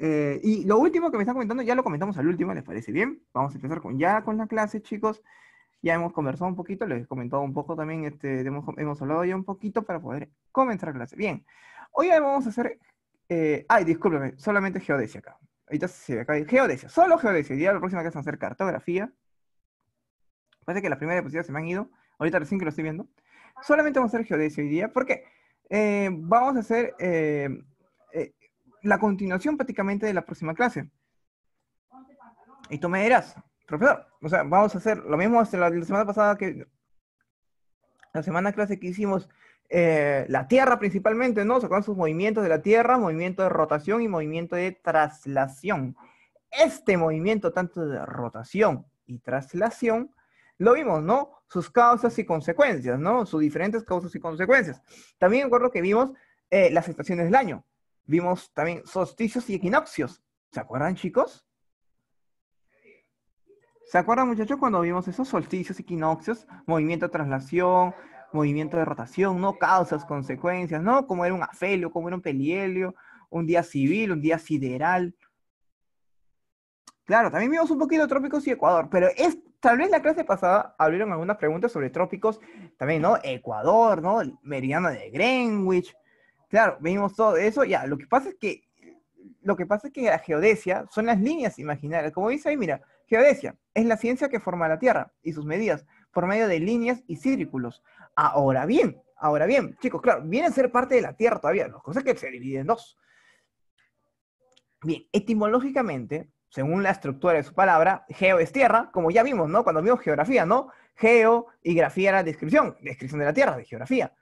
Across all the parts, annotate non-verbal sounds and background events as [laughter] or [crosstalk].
Eh, y lo último que me están comentando, ya lo comentamos al último, ¿les parece bien? Vamos a empezar con, ya con la clase, chicos. Ya hemos conversado un poquito, les he comentado un poco también, este, hemos, hablado ya un poquito para poder comenzar la clase. Bien, hoy vamos a hacer, eh, ay, discúlpeme, solamente geodesia acá. Ahorita se ve acá, geodesia, solo geodesia. Ya la próxima que vamos a hacer cartografía. Parece que las primeras diapositivas se me han ido, ahorita recién que lo estoy viendo. Solamente vamos a hacer geodesia hoy día, porque eh, vamos a hacer la continuación prácticamente de la próxima clase. Y tú me dirás, profesor, o sea, vamos a hacer lo mismo hasta la, semana pasada que la semana clase que hicimos eh, la Tierra principalmente, ¿no? Se sus movimientos de la Tierra, movimiento de rotación y movimiento de traslación. Este movimiento, tanto de rotación y traslación, lo vimos, ¿no? Sus causas y consecuencias, ¿no? Sus diferentes causas y consecuencias. También recuerdo que vimos eh, las estaciones del año. Vimos también solsticios y equinoccios. ¿Se acuerdan, chicos? ¿Se acuerdan, muchachos, cuando vimos esos solsticios, y equinoccios, movimiento de traslación, movimiento de rotación, no causas, consecuencias, ¿no? Como era un afelio, como era un pelielio, un día civil, un día sideral. Claro, también vimos un poquito trópicos y Ecuador, pero es, tal vez la clase pasada abrieron algunas preguntas sobre trópicos, también, ¿no? Ecuador, ¿no? Meridiano de Greenwich, Claro, venimos todo de eso, ya. Lo que pasa es que lo que pasa es que la geodesia son las líneas imaginarias. Como dice ahí, mira, geodesia es la ciencia que forma la Tierra y sus medidas por medio de líneas y círculos. Ahora bien, ahora bien, chicos, claro, viene a ser parte de la Tierra todavía, ¿no? cosa que se divide en dos. Bien, etimológicamente, según la estructura de su palabra, geo es tierra, como ya vimos, ¿no? Cuando vimos geografía, ¿no? Geo y grafía era descripción, descripción de la tierra, de geografía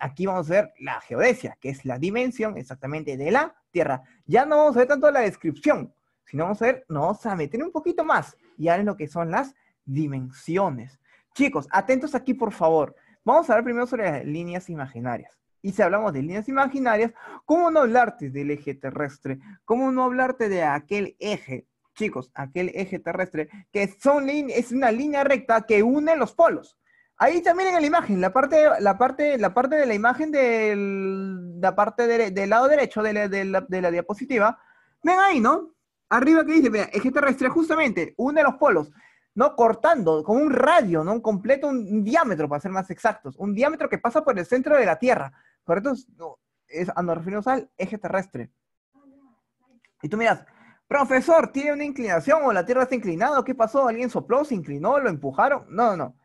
aquí vamos a ver la geodesia, que es la dimensión exactamente de la Tierra. Ya no vamos a ver tanto la descripción, sino vamos a ver, nos vamos a meter un poquito más y ahora en lo que son las dimensiones. Chicos, atentos aquí por favor. Vamos a hablar primero sobre las líneas imaginarias. Y si hablamos de líneas imaginarias, ¿cómo no hablarte del eje terrestre? ¿Cómo no hablarte de aquel eje? Chicos, aquel eje terrestre que son es una línea recta que une los polos. Ahí también en la imagen, la parte, la parte, la parte de la imagen del, la parte del lado derecho de la, diapositiva, ven ahí, ¿no? Arriba que dice, mira, eje terrestre justamente, uno de los polos, ¿no? Cortando con un radio, ¿no? Un completo, un diámetro, para ser más exactos, un diámetro que pasa por el centro de la Tierra, Por eso es, nos referimos al eje terrestre. Y tú miras, profesor, ¿tiene una inclinación o la Tierra está inclinada? ¿Qué pasó? ¿Alguien sopló? ¿Se inclinó? ¿Lo empujaron? No, no, no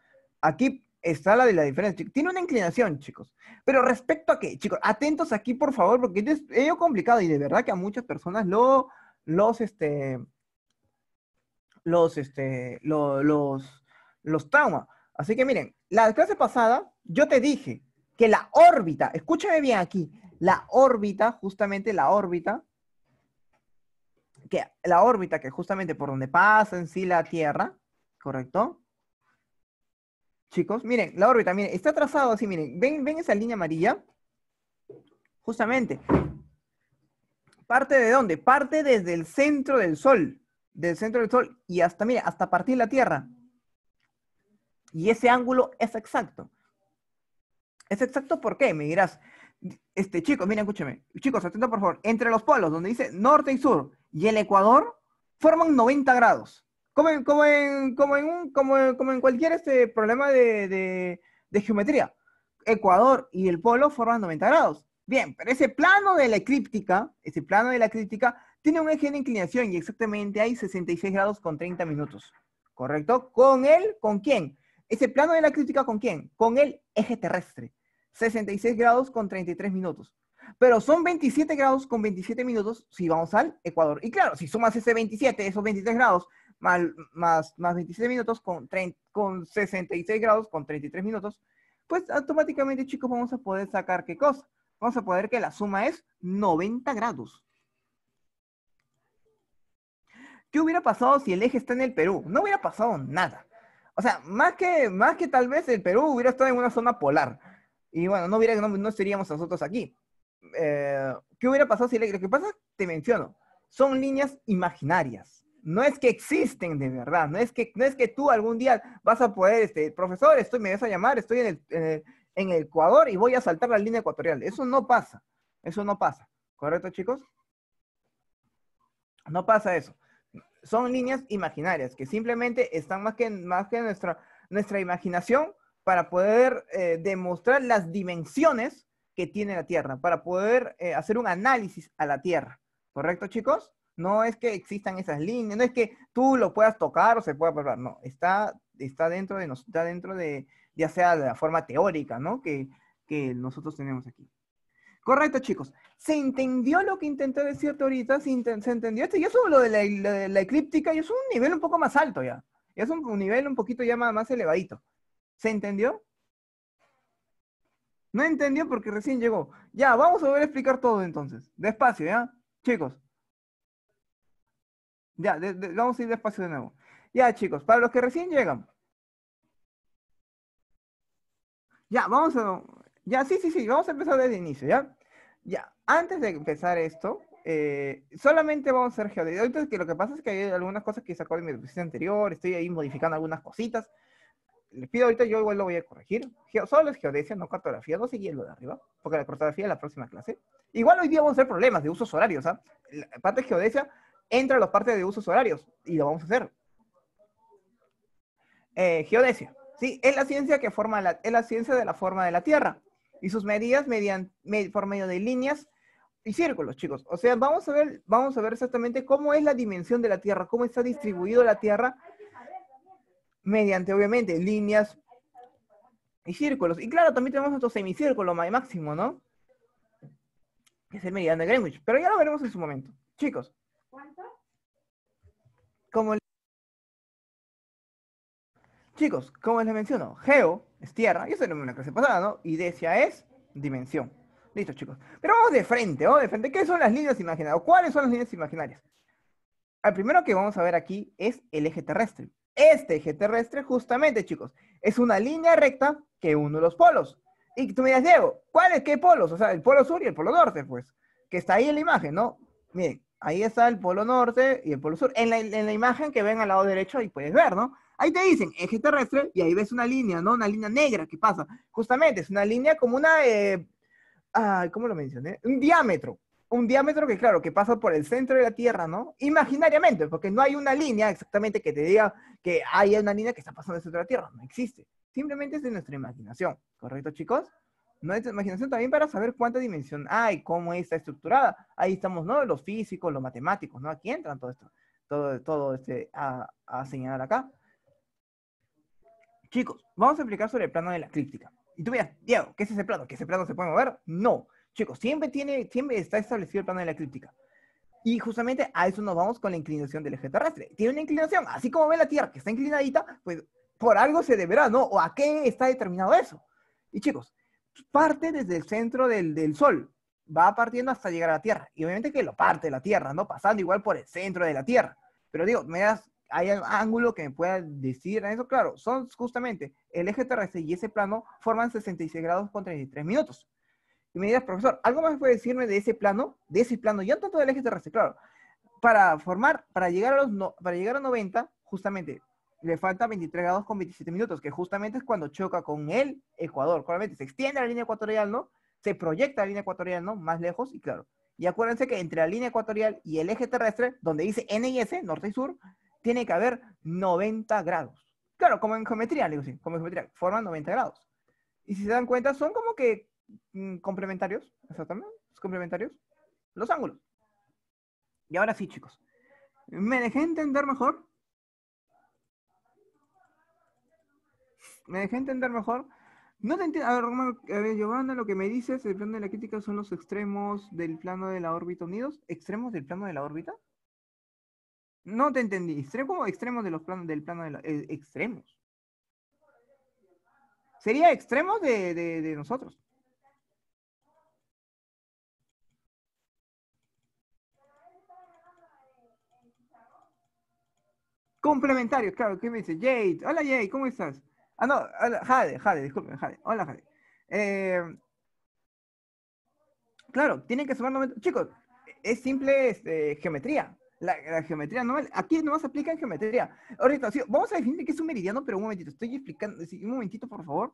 aquí está la de la diferencia. Tiene una inclinación, chicos. Pero respecto a qué, chicos, atentos aquí, por favor, porque es ello complicado y de verdad que a muchas personas lo, los, este, los, este, los, los trauma. Así que miren, la clase pasada yo te dije que la órbita, escúchame bien aquí, la órbita, justamente la órbita, que la órbita que justamente por donde pasa en sí la Tierra, ¿correcto? chicos, miren, la órbita, miren, está trazado así, miren, ven, ven esa línea amarilla, justamente. ¿Parte de dónde? Parte desde el centro del Sol, del centro del Sol y hasta, miren, hasta partir la Tierra. Y ese ángulo es exacto. ¿Es exacto por qué? Me dirás, este, chicos, miren, escúcheme, chicos, atento por favor, entre los polos, donde dice norte y sur, y el Ecuador, forman 90 grados como en, como en, cualquier este, problema de, geometría. Ecuador y el polo forman 90 grados. Bien, pero ese plano de la eclíptica, ese plano de la eclíptica, tiene un eje de inclinación y exactamente hay 66 grados con 30 minutos. ¿Correcto? ¿Con él? ¿Con quién? Ese plano de la eclíptica, ¿con quién? Con el eje terrestre. 66 grados con 33 minutos. Pero son 27 grados con 27 minutos si vamos al Ecuador. Y claro, si sumas ese 27, esos 23 grados, más, más, minutos con, con 66 grados, con 33 minutos, pues automáticamente, chicos, vamos a poder sacar qué cosa. Vamos a poder que la suma es 90 grados. ¿Qué hubiera pasado si el eje está en el Perú? No hubiera pasado nada. O sea, más que, más que tal vez el Perú hubiera estado en una zona polar. Y bueno, no, hubiera, no, estaríamos nosotros aquí. Eh, ¿Qué hubiera pasado si el eje? Lo que pasa, te menciono, son líneas imaginarias no es que existen de verdad, no es que, no es que tú algún día vas a poder, este, profesor, estoy, me vas a llamar, estoy en el, Ecuador y voy a saltar la línea ecuatorial. Eso no pasa, eso no pasa, ¿correcto chicos? No pasa eso. Son líneas imaginarias que simplemente están más que, más que nuestra, nuestra imaginación para poder eh, demostrar las dimensiones que tiene la Tierra, para poder eh, hacer un análisis a la Tierra. ¿Correcto chicos? no es que existan esas líneas, no es que tú lo puedas tocar o se pueda probar, no, está, está dentro de nosotros, está dentro de, ya sea de la forma teórica, ¿no? Que, que nosotros tenemos aquí. Correcto, chicos. ¿Se entendió lo que intenté decirte ahorita? ¿Se, entendió? esto? Yo soy lo de la, eclíptica, y es un nivel un poco más alto ya. es un, nivel un poquito ya más, más elevadito. ¿Se entendió? No entendió porque recién llegó. Ya, vamos a volver a explicar todo entonces. Despacio, ¿ya? Chicos, ya, vamos a ir despacio de nuevo. Ya, chicos, para los que recién llegan. Ya, vamos a... Ya, sí, sí, sí, vamos a empezar desde el inicio, ¿ya? Ya, antes de empezar esto, eh, solamente vamos a hacer geodesia. Ahorita que lo que pasa es que hay algunas cosas que sacó de mi presentación anterior, estoy ahí modificando algunas cositas. Les pido ahorita, yo igual lo voy a corregir. solo es geodesia, no cartografía, no siguen lo de arriba, porque la cartografía es la próxima clase. Igual hoy día vamos a hacer problemas de usos horarios, ¿ah? parte de geodesia entra la parte de usos horarios y lo vamos a hacer. Eh, geodesia. Sí, es la ciencia que forma la, es la ciencia de la forma de la Tierra y sus medidas mediante por medio de líneas y círculos, chicos. O sea, vamos a ver, vamos a ver exactamente cómo es la dimensión de la Tierra, cómo está distribuido la Tierra mediante, obviamente, líneas y círculos. Y claro, también tenemos nuestro semicírculo máximo, ¿no? Que es el meridiano de Greenwich. Pero ya lo veremos en su momento. Chicos, ¿Cuánto? Como Chicos, como les menciono, geo es tierra, y eso es una clase pasada, ¿no? Y decia es dimensión. Listo, chicos. Pero vamos de frente, ¿o ¿no? de frente. ¿Qué son las líneas imaginarias? ¿Cuáles son las líneas imaginarias? El primero que vamos a ver aquí es el eje terrestre. Este eje terrestre, justamente, chicos, es una línea recta que une los polos. Y tú me dirás, Diego, ¿cuáles qué polos? O sea, el polo sur y el polo norte, pues, que está ahí en la imagen, ¿no? Miren, ahí está el polo norte y el polo sur. En la, imagen que ven al lado derecho, ahí puedes ver, ¿no? Ahí te dicen eje terrestre y ahí ves una línea, ¿no? Una línea negra que pasa. Justamente, es una línea como una... Eh, ¿Cómo lo mencioné? Un diámetro. Un diámetro que, claro, que pasa por el centro de la Tierra, ¿no? Imaginariamente, porque no hay una línea exactamente que te diga que hay una línea que está pasando en centro de la Tierra. No existe. Simplemente es de nuestra imaginación. ¿Correcto, chicos? nuestra imaginación también para saber cuánta dimensión hay, cómo está estructurada. Ahí estamos, ¿no? Los físicos, los matemáticos, ¿no? Aquí entran todo esto, todo, todo este a, a señalar acá. Chicos, vamos a explicar sobre el plano de la eclíptica. Y tú miras, Diego, ¿qué es ese plano? ¿Que ese plano se puede mover? No. Chicos, siempre, tiene, siempre está establecido el plano de la eclíptica. Y justamente a eso nos vamos con la inclinación del eje terrestre. Tiene una inclinación, así como ve la Tierra que está inclinadita, pues por algo se deberá, ¿no? ¿O a qué está determinado eso? Y chicos, parte desde el centro del, Sol, va partiendo hasta llegar a la Tierra. Y obviamente que lo parte la Tierra, ¿no? Pasando igual por el centro de la Tierra. Pero digo, me das, hay un ángulo que me pueda decir en eso, claro, son justamente el eje terrestre y ese plano forman 66 grados con 33 minutos. Y me dirás, profesor, ¿algo más puede decirme de ese plano? De ese plano, ya tanto del eje terrestre, claro. Para formar, para llegar a los, para llegar a 90, justamente le falta 23 grados con 27 minutos, que justamente es cuando choca con el Ecuador. Claramente se extiende la línea ecuatorial, ¿no? Se proyecta la línea ecuatorial, ¿no? Más lejos y claro. Y acuérdense que entre la línea ecuatorial y el eje terrestre, donde dice N y S, norte y sur, tiene que haber 90 grados. Claro, como en geometría, digo así como en geometría, forman 90 grados. Y si se dan cuenta, son como que mm, complementarios, exactamente, complementarios, los ángulos. Y ahora sí, chicos, me dejé entender mejor me dejé entender mejor. No te entiendo. A ver, a ver, Giovanna, lo que me dices, el plano de la crítica son los extremos del plano de la órbita unidos. ¿Extremos del plano de la órbita? No te entendí. ¿Extremo extremos de los planos del plano de la. Eh, extremos. Sería extremos de, de, de nosotros. Complementarios, claro, ¿qué me dice? Jade, hola Jade, ¿cómo estás? Ah, no, Jade, Jade, disculpen, Jade. Hola, Jade. Eh, claro, tienen que sumar Chicos, es simple este, geometría. La, geometría normal. Aquí nomás aplica en geometría. Ahorita, vamos a definir qué es un meridiano, pero un momentito, estoy explicando. un momentito, por favor.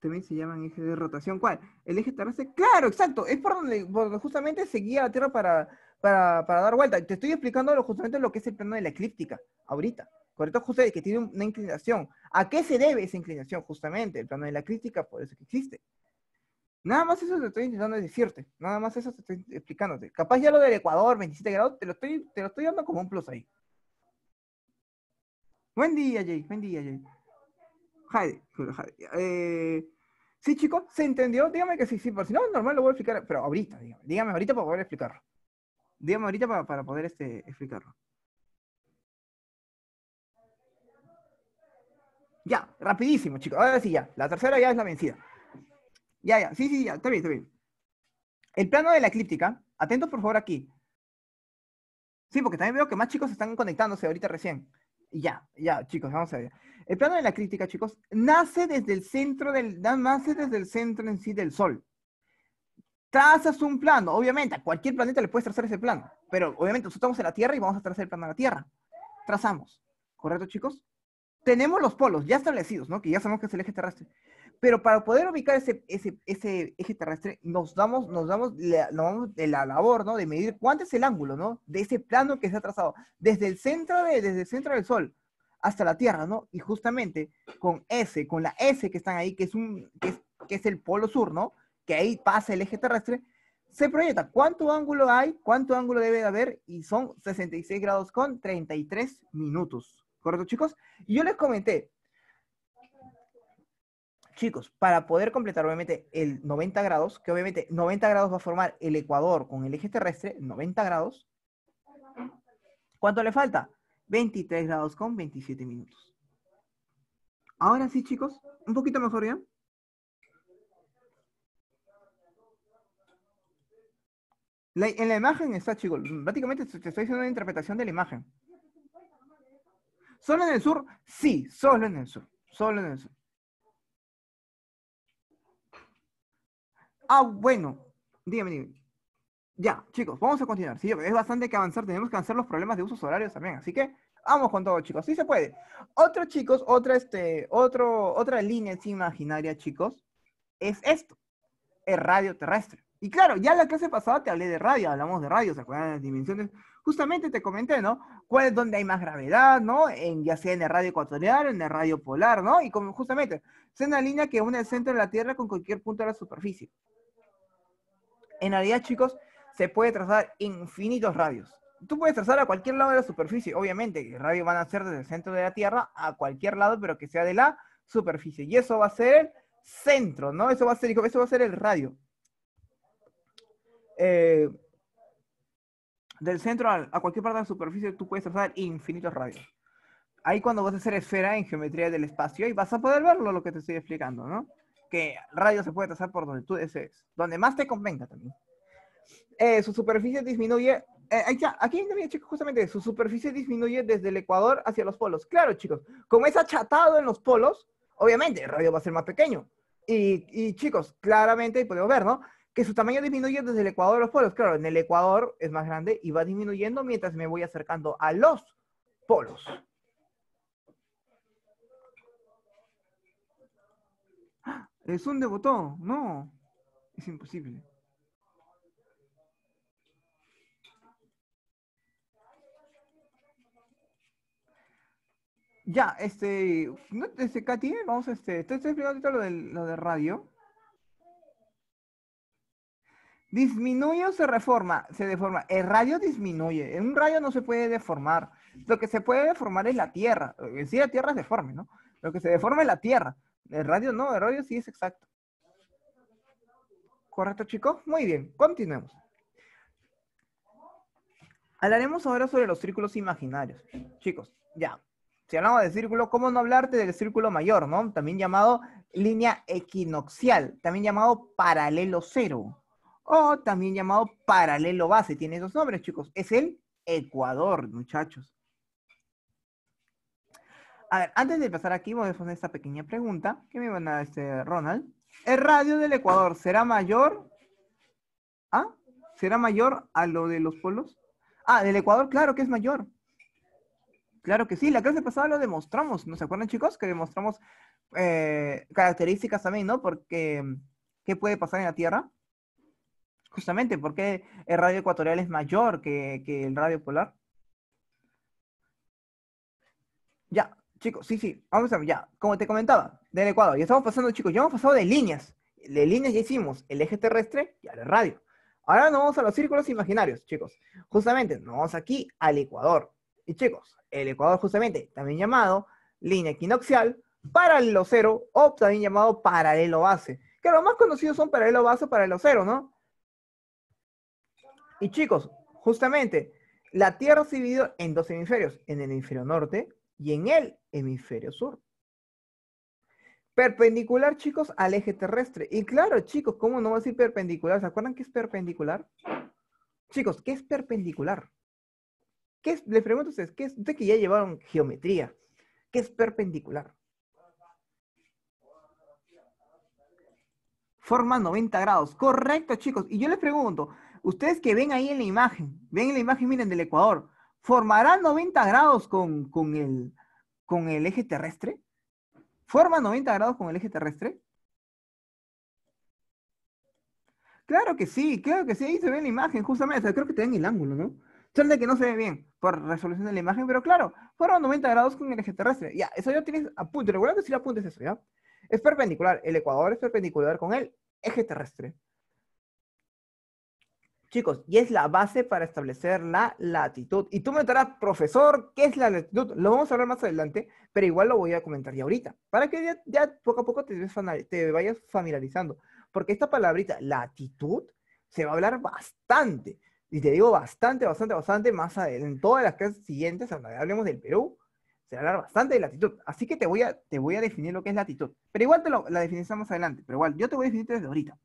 También se llaman eje de rotación. ¿Cuál? El eje terrestre. Claro, exacto. Es por donde, justamente seguía la Tierra para, para, para, dar vuelta. Te estoy explicando justamente lo que es el plano de la eclíptica, ahorita. Correcto, José, que tiene una inclinación. ¿A qué se debe esa inclinación? Justamente, el plano de la crítica, por eso que existe. Nada más eso te estoy intentando decirte, nada más eso te estoy explicándote. Capaz ya lo del Ecuador, 27 grados, te lo estoy, te lo estoy dando como un plus ahí. Buen día, Jay, buen día, Jay. Jade, eh, sí, chicos, ¿se entendió? Dígame que sí, sí, por si no, normal lo voy a explicar, pero ahorita, dígame, dígame ahorita para poder explicarlo. Dígame ahorita para, para poder este, explicarlo. Ya, rapidísimo, chicos. Ahora sí, ya. La tercera ya es la vencida. Ya, ya. Sí, sí, ya. Está bien, está bien. El plano de la eclíptica. Atentos, por favor, aquí. Sí, porque también veo que más chicos están conectándose ahorita recién. Ya, ya, chicos, vamos a ver. El plano de la eclíptica chicos, nace desde el centro del, nace desde el centro en sí del Sol. Trazas un plano, obviamente, a cualquier planeta le puedes trazar ese plano, pero obviamente nosotros estamos en la Tierra y vamos a trazar el plano de la Tierra. Trazamos, ¿correcto, chicos? tenemos los polos ya establecidos, ¿no? Que ya sabemos que es el eje terrestre. Pero para poder ubicar ese, ese, eje terrestre, nos damos, nos damos la, la labor, ¿no? De medir cuánto es el ángulo, ¿no? De ese plano que se ha trazado. Desde el centro, desde el centro del Sol hasta la Tierra, ¿no? Y justamente con S, con la S que están ahí, que es, un, que es, que es el polo sur, ¿no? Que ahí pasa el eje terrestre, se proyecta cuánto ángulo hay, cuánto ángulo debe de haber, y son 66 grados con 33 minutos. ¿correcto chicos? yo les comenté, chicos, para poder completar obviamente el 90 grados, que obviamente 90 grados va a formar el ecuador con el eje terrestre, 90 grados, ¿cuánto le falta? 23 grados con 27 minutos. Ahora sí, chicos, un poquito mejor ya. en la imagen está, chicos, prácticamente te estoy haciendo una interpretación de la imagen. ¿Solo en el sur? Sí, solo en el sur. Solo en el sur. Ah, bueno. Dígame, Ya, chicos, vamos a continuar. es bastante que avanzar. Tenemos que avanzar los problemas de usos horarios también. Así que vamos con todo, chicos. Sí se puede. Otro, chicos, otra, este, otro, otra línea imaginaria, chicos, es esto. El radio terrestre. Y claro, ya en la clase pasada te hablé de radio, hablamos de radio, ¿se acuerdan de las dimensiones justamente te comenté, ¿no? ¿Cuál es donde hay más gravedad, ¿no? En, ya sea en el radio ecuatorial, en el radio polar, ¿no? Y como justamente, es una línea que une el centro de la Tierra con cualquier punto de la superficie. En realidad, chicos, se puede trazar infinitos radios. Tú puedes trazar a cualquier lado de la superficie, obviamente, el radio van a ser desde el centro de la Tierra a cualquier lado, pero que sea de la superficie. Y eso va a ser el centro, ¿no? Eso va a ser, eso va a ser el radio. Eh, del centro a, cualquier parte de la superficie, tú puedes trazar infinitos radios. Ahí cuando vas a hacer esfera en geometría del espacio, y vas a poder verlo lo que te estoy explicando, ¿no? Que radio se puede trazar por donde tú desees, donde más te convenga también. Eh, su superficie disminuye, eh, aquí también, chicos, justamente, su superficie disminuye desde el ecuador hacia los polos. Claro, chicos, como es achatado en los polos, obviamente el radio va a ser más pequeño. Y, y chicos, claramente podemos ver, ¿no? que su tamaño disminuye desde el ecuador a los polos. Claro, en el ecuador es más grande y va disminuyendo mientras me voy acercando a los polos. ¡Ah! Es un devoto, no, es imposible. Ya, este, este Katy, vamos a este, estoy explicando lo de, lo de radio. ¿Disminuye o se reforma? Se deforma. El radio disminuye. En un radio no se puede deformar. Lo que se puede deformar es la Tierra. En sí la Tierra se deforme, ¿no? Lo que se deforma es la Tierra. El radio no, el radio sí es exacto. ¿Correcto, chicos? Muy bien, continuemos. Hablaremos ahora sobre los círculos imaginarios. Chicos, ya. Si hablamos de círculo, ¿cómo no hablarte del círculo mayor, no? También llamado línea equinoxial, también llamado paralelo cero o también llamado paralelo base. Tiene esos nombres, chicos. Es el Ecuador, muchachos. A ver, antes de pasar aquí, voy a poner esta pequeña pregunta que me van a este Ronald. ¿El radio del Ecuador será mayor a? Ah, ¿Será mayor a lo de los polos? Ah, del Ecuador, claro que es mayor. Claro que sí, la clase pasada lo demostramos, ¿no se acuerdan chicos? Que demostramos eh, características también, ¿no? Porque, ¿qué puede pasar en la Tierra? justamente, ¿por qué el radio ecuatorial es mayor que, el radio polar? Ya, chicos, sí, sí, vamos a ver, ya, como te comentaba, del Ecuador, ya estamos pasando, chicos, ya hemos pasado de líneas, de líneas ya hicimos el eje terrestre y el radio. Ahora nos vamos a los círculos imaginarios, chicos. Justamente, nos vamos aquí al Ecuador. Y chicos, el Ecuador justamente, también llamado línea equinoxial, paralelo cero o también llamado paralelo base. Que lo más conocido son paralelo base o paralelo cero, ¿no? Y chicos, justamente, la Tierra se dividió en dos hemisferios, en el hemisferio norte y en el hemisferio sur. Perpendicular, chicos, al eje terrestre. Y claro, chicos, ¿cómo no va a decir perpendicular? ¿Se acuerdan qué es perpendicular? Chicos, ¿qué es perpendicular? ¿Qué es, les pregunto a ustedes, ¿qué es? Ustedes que ya llevaron geometría, ¿qué es perpendicular? Forma 90 grados, correcto, chicos. Y yo les pregunto, ustedes que ven ahí en la imagen, ven en la imagen, miren, del Ecuador, ¿formará 90 grados con, con, el, eje terrestre? ¿Forma 90 grados con el eje terrestre? Claro que sí, claro que sí, ahí se ve en la imagen, justamente, creo que te dan el ángulo, ¿no? Solo que no se ve bien por resolución de la imagen, pero claro, forma 90 grados con el eje terrestre. Ya, eso ya tienes apunte, Recuerda que si lo apuntes eso, ¿ya? Es perpendicular, el ecuador es perpendicular con el eje terrestre. Chicos, y es la base para establecer la latitud. Y tú me dirás, profesor, ¿qué es la latitud? Lo vamos a hablar más adelante, pero igual lo voy a comentar ya ahorita, para que ya, poco a poco te, te vayas familiarizando. Porque esta palabrita, latitud, se va a hablar bastante. Y te digo bastante, bastante, bastante más adelante. En todas las clases siguientes, cuando hablemos del Perú, se va a hablar bastante de latitud. Así que te voy a, te voy a definir lo que es latitud. Pero igual te la definimos más adelante. Pero igual, yo te voy a definir desde ahorita.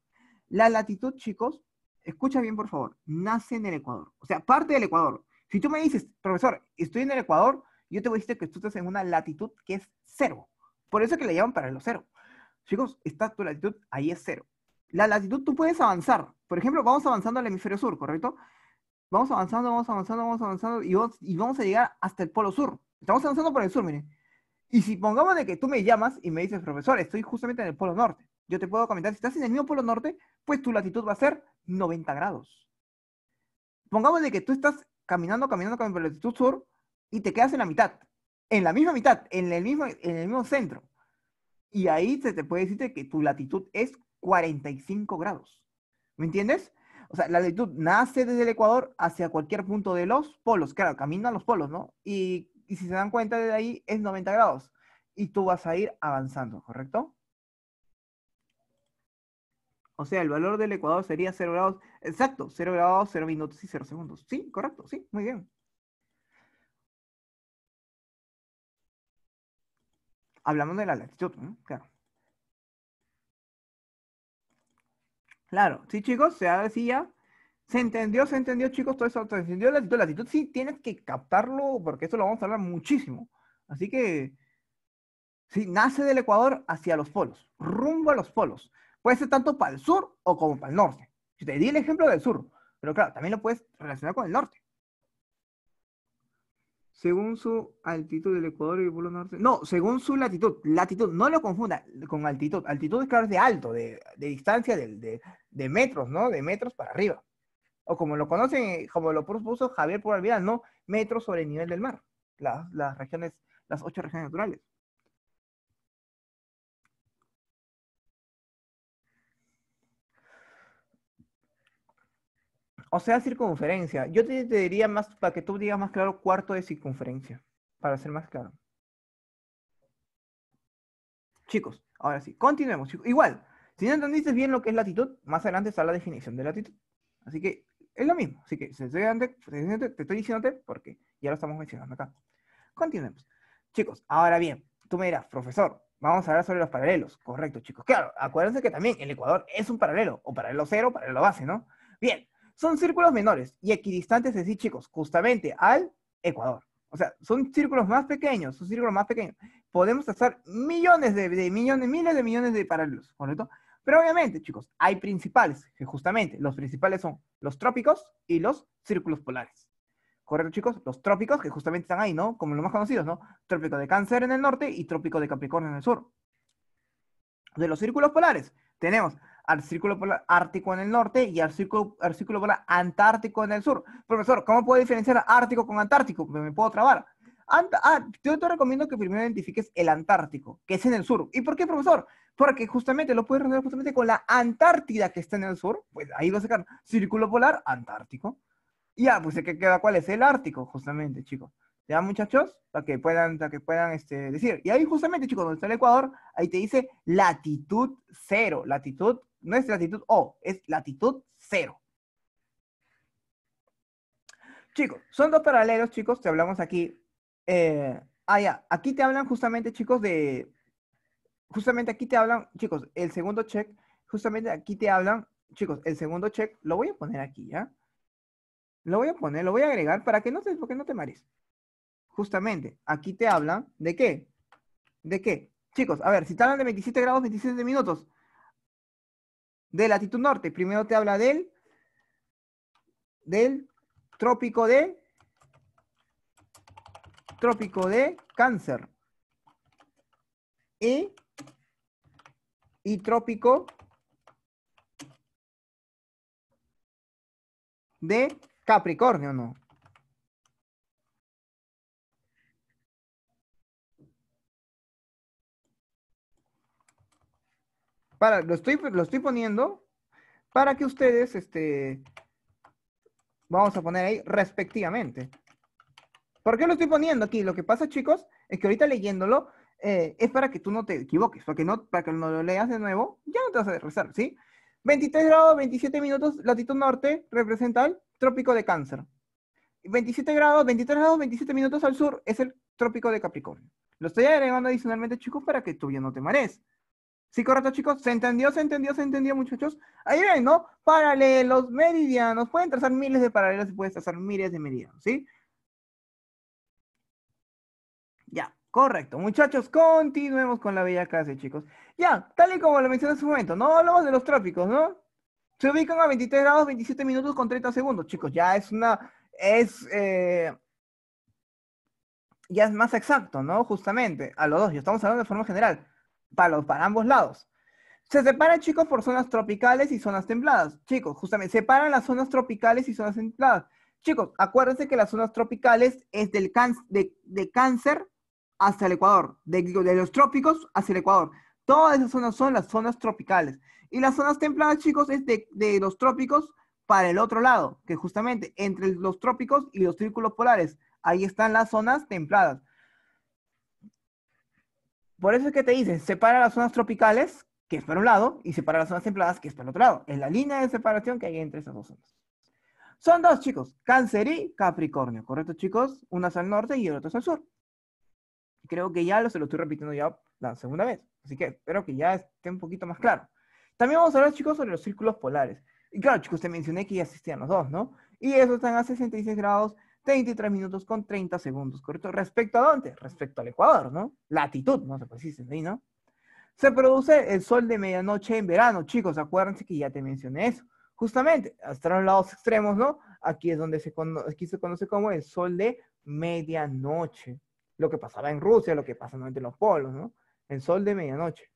La latitud, chicos, escucha bien por favor, nace en el Ecuador, o sea, parte del Ecuador. Si tú me dices, profesor, estoy en el Ecuador, yo te voy a decir que tú estás en una latitud que es cero. Por eso es que le llaman para lo cero. Chicos, está tu latitud, ahí es cero. La latitud tú puedes avanzar. Por ejemplo, vamos avanzando al hemisferio sur, ¿correcto? Vamos avanzando, vamos avanzando, vamos avanzando y vamos, y vamos a llegar hasta el polo sur. Estamos avanzando por el sur, miren. Y si pongamos de que tú me llamas y me dices, profesor, estoy justamente en el polo norte yo te puedo comentar, si estás en el mismo polo norte, pues tu latitud va a ser 90 grados. Pongamos de que tú estás caminando, caminando, caminando por la latitud sur y te quedas en la mitad, en la misma mitad, en el mismo, en el mismo centro. Y ahí se te puede decirte que tu latitud es 45 grados. ¿Me entiendes? O sea, la latitud nace desde el Ecuador hacia cualquier punto de los polos. Claro, caminan los polos, ¿no? Y, y si se dan cuenta desde ahí, es 90 grados. Y tú vas a ir avanzando, ¿correcto? O sea, el valor del ecuador sería 0 grados, exacto, 0 grados, 0 minutos y 0 segundos. Sí, correcto, sí, muy bien. Hablamos de la latitud, ¿no? Claro. Claro, sí, chicos, se decía, se entendió, se entendió, chicos, todo eso, se entendió la latitud, latitud, sí, tienes que captarlo porque esto lo vamos a hablar muchísimo. Así que, sí, nace del Ecuador hacia los polos, rumbo a los polos. Puede ser tanto para el sur o como para el norte. te di el ejemplo del sur, pero claro, también lo puedes relacionar con el norte. Según su altitud del Ecuador y el Polo Norte. No, según su latitud. Latitud, no lo confunda con altitud. Altitud es claro, es de alto, de, distancia, de, metros, ¿no? De metros para arriba. O como lo conocen, como lo propuso Javier Vidal, ¿no? Metros sobre el nivel del mar. las regiones, las ocho regiones naturales. O sea, circunferencia. Yo te, diría más, para que tú digas más claro, cuarto de circunferencia, para ser más claro. Chicos, ahora sí, continuemos. Chicos. Igual, si no entendiste bien lo que es latitud, más adelante está la definición de latitud. Así que es lo mismo. Así que te estoy diciéndote porque ya lo estamos mencionando acá. Continuemos. Chicos, ahora bien, tú me dirás, profesor, vamos a hablar sobre los paralelos. Correcto, chicos. Claro, acuérdense que también el Ecuador es un paralelo, o paralelo cero, paralelo base, ¿no? Bien, son círculos menores y equidistantes de sí, chicos, justamente al Ecuador. O sea, son círculos más pequeños, son círculos más pequeños. Podemos hacer millones de, de millones, miles de millones de paralelos, ¿correcto? Pero obviamente, chicos, hay principales, que justamente los principales son los trópicos y los círculos polares. ¿Correcto, chicos? Los trópicos, que justamente están ahí, ¿no? Como los más conocidos, ¿no? Trópico de Cáncer en el norte y trópico de Capricornio en el sur. De los círculos polares, tenemos al Círculo Polar Ártico en el norte y al Círculo, Círculo Polar Antártico en el sur. Profesor, ¿cómo puedo diferenciar Ártico con Antártico? Me, puedo trabar. Ah, yo te recomiendo que primero identifiques el Antártico, que es en el sur. ¿Y por qué, profesor? Porque justamente lo puedes relacionar justamente con la Antártida que está en el sur. Pues ahí lo a Círculo Polar Antártico. Y ya, pues que queda cuál es el Ártico, justamente, chicos. ¿Ya, muchachos? Para que puedan, para que puedan este, decir. Y ahí justamente, chicos, donde está el Ecuador, ahí te dice latitud cero, latitud no es latitud O, oh, es latitud cero. Chicos, son dos paralelos, chicos, te hablamos aquí. Eh, ah, ya, aquí te hablan justamente, chicos, de... Justamente aquí te hablan, chicos, el segundo check, justamente aquí te hablan, chicos, el segundo check, lo voy a poner aquí, ¿ya? Lo voy a poner, lo voy a agregar para que no te, porque no te mares. Justamente, aquí te hablan de qué? ¿De qué? Chicos, a ver, si te hablan de 27 grados, 27 minutos, de latitud norte. Primero te habla del, del trópico de, trópico de cáncer. Y, y trópico de Capricornio, ¿no? lo estoy, lo estoy poniendo para que ustedes, este, vamos a poner ahí respectivamente. ¿Por qué lo estoy poniendo aquí? Lo que pasa, chicos, es que ahorita leyéndolo eh, es para que tú no te equivoques, para que no, para que no lo leas de nuevo, ya no te vas a rezar, ¿sí? 23 grados, 27 minutos, latitud norte, representa el trópico de cáncer. 27 grados, 23 grados, 27 minutos al sur es el trópico de Capricornio. Lo estoy agregando adicionalmente, chicos, para que tú ya no te marees. Sí, correcto, chicos. ¿Se entendió? ¿Se entendió? ¿Se entendió, muchachos? Ahí ven, ¿no? Paralelos, meridianos. Pueden trazar miles de paralelos y pueden trazar miles de meridianos, ¿sí? Ya, correcto. Muchachos, continuemos con la bella clase, chicos. Ya, tal y como lo mencioné hace un momento, no hablamos de los trópicos, ¿no? Se ubican a 23 grados, 27 minutos con 30 segundos, chicos. Ya es una... Es... Eh, ya es más exacto, ¿no? Justamente, a los dos. Ya estamos hablando de forma general para, los, para ambos lados. Se separa, chicos, por zonas tropicales y zonas templadas. Chicos, justamente, separan las zonas tropicales y zonas templadas. Chicos, acuérdense que las zonas tropicales es del de, cáncer hasta el Ecuador, de, de los trópicos hacia el Ecuador. Todas esas zonas son las zonas tropicales. Y las zonas templadas, chicos, es de los trópicos para el otro lado, que justamente entre los trópicos y los círculos polares, ahí están las zonas templadas. Por eso es que te dicen, separa las zonas tropicales, que es para un lado, y separa las zonas templadas, que es para el otro lado. Es la línea de separación que hay entre esas dos zonas. Son dos chicos, Cáncer y Capricornio, ¿correcto chicos? Una es al norte y el otro es al sur. Creo que ya lo, se lo estoy repitiendo ya la segunda vez, así que espero que ya esté un poquito más claro. También vamos a hablar chicos sobre los círculos polares. Y claro chicos, te mencioné que ya existían los dos, ¿no? Y esos están a 66 grados 33 minutos con 30 segundos, ¿correcto? ¿Respecto a dónde? Respecto al Ecuador, ¿no? Latitud, no se puede ahí, ¿no? Se produce el sol de medianoche en verano, chicos, acuérdense que ya te mencioné eso. Justamente, hasta los lados extremos, ¿no? Aquí es donde se, aquí se conoce como el sol de medianoche. Lo que pasaba en Rusia, lo que pasa en los polos, ¿no? El sol de medianoche.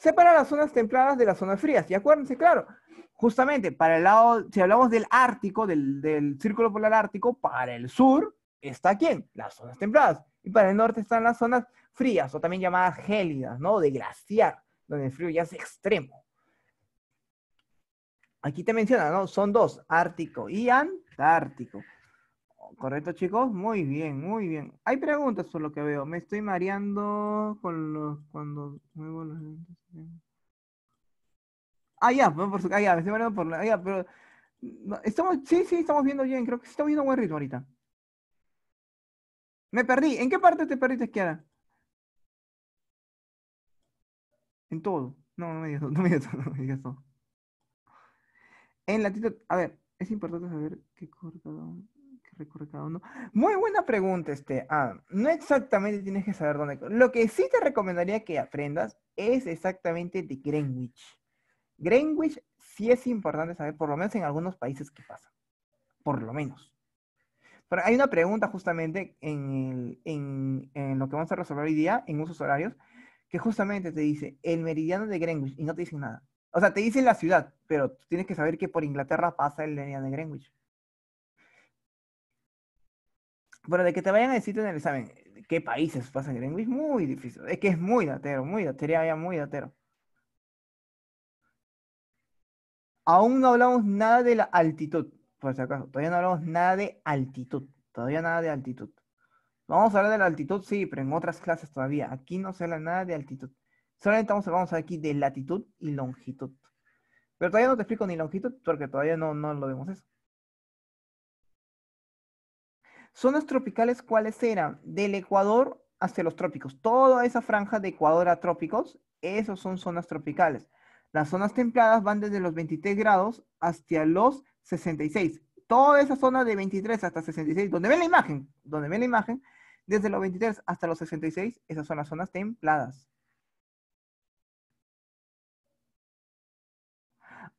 Separa las zonas templadas de las zonas frías. Y acuérdense, claro, justamente para el lado, si hablamos del Ártico, del, círculo polar ártico, para el sur está quién? Las zonas templadas. Y para el norte están las zonas frías, o también llamadas gélidas, ¿no? De glaciar, donde el frío ya es extremo. Aquí te menciona, ¿no? Son dos, Ártico y Antártico. Correcto, chicos. Muy bien, muy bien. Hay preguntas por lo que veo. Me estoy mareando con los cuando muevo los Ah, ya, por su, ah, me estoy mareando por la. Ah, pero. estamos, sí, sí, estamos viendo bien. Creo que estamos viendo un buen ritmo ahorita. Me perdí. ¿En qué parte te perdiste, Kiara? En todo. No, no me digas todo, [laughs] no me digas todo, no En la a ver, es importante saber qué corta muy buena pregunta, este, No exactamente tienes que saber dónde. Lo que sí te recomendaría que aprendas es exactamente de Greenwich. Greenwich sí es importante saber, por lo menos en algunos países que pasa. Por lo menos. Pero hay una pregunta justamente en, lo que vamos a resolver hoy día, en usos horarios, que justamente te dice el meridiano de Greenwich y no te dicen nada. O sea, te dice la ciudad, pero tienes que saber que por Inglaterra pasa el meridiano de Greenwich. Pero de que te vayan a decir en el examen qué países pasan el es muy difícil. Es que es muy datero, muy datero, ya muy datero. Aún no hablamos nada de la altitud, por si acaso. Todavía no hablamos nada de altitud. Todavía nada de altitud. Vamos a hablar de la altitud, sí, pero en otras clases todavía. Aquí no se habla nada de altitud. Solamente vamos a, hablar aquí de latitud y longitud. Pero todavía no te explico ni longitud porque todavía no, no lo vemos eso. Zonas tropicales, ¿cuáles eran? Del Ecuador hacia los trópicos. Toda esa franja de Ecuador a trópicos, esas son zonas tropicales. Las zonas templadas van desde los 23 grados hasta los 66. Toda esa zona de 23 hasta 66, donde ven la imagen, donde ven la imagen, desde los 23 hasta los 66, esas son las zonas templadas.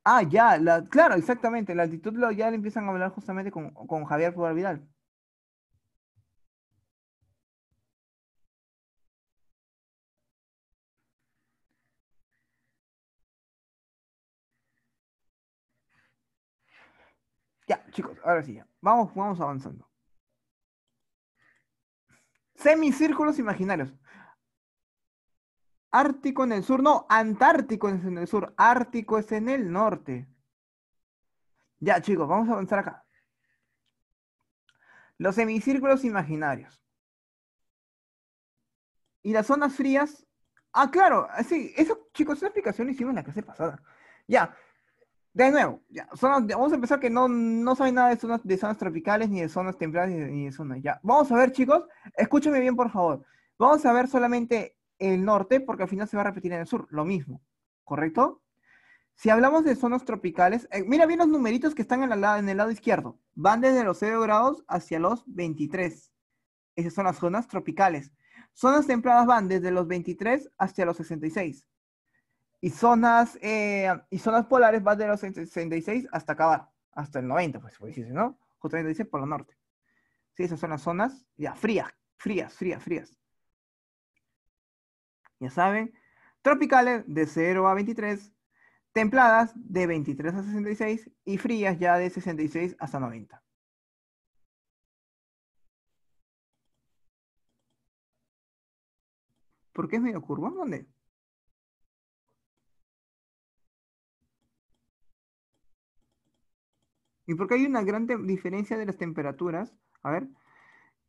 Ah, ya, claro, exactamente. La altitud ya le empiezan a hablar justamente con, Javier Fugar Vidal. Ya, chicos, ahora sí, ya. Vamos, vamos avanzando. Semicírculos imaginarios. Ártico en el sur, no, Antártico es en el sur, Ártico es en el norte. Ya, chicos, vamos a avanzar acá. Los semicírculos imaginarios. Y las zonas frías. Ah, claro, sí, eso, chicos, esa explicación hicimos en la clase pasada. Ya, de nuevo, ya, vamos a empezar que no, no saben nada de zonas, tropicales, ni de zonas templadas, ni de, zonas. Ya, vamos a ver, chicos, escúchame bien, por favor. Vamos a ver solamente el norte, porque al final se va a repetir en el sur, lo mismo, ¿correcto? Si hablamos de zonas tropicales, eh, mira bien los numeritos que están en, la, en el lado izquierdo. Van desde los 0 grados hacia los 23. Esas son las zonas tropicales. Zonas templadas van desde los 23 hasta los 66. Y zonas, eh, y zonas polares van de los 66 hasta acabar, hasta el 90, pues, pues decirlo ¿no? Justamente dice por el norte. Sí, esas son las zonas ya frías, frías, frías, frías. Ya saben, tropicales de 0 a 23, templadas de 23 a 66 y frías ya de 66 hasta 90. ¿Por qué es medio curvo? ¿Dónde? Y porque hay una gran diferencia de las temperaturas, a ver,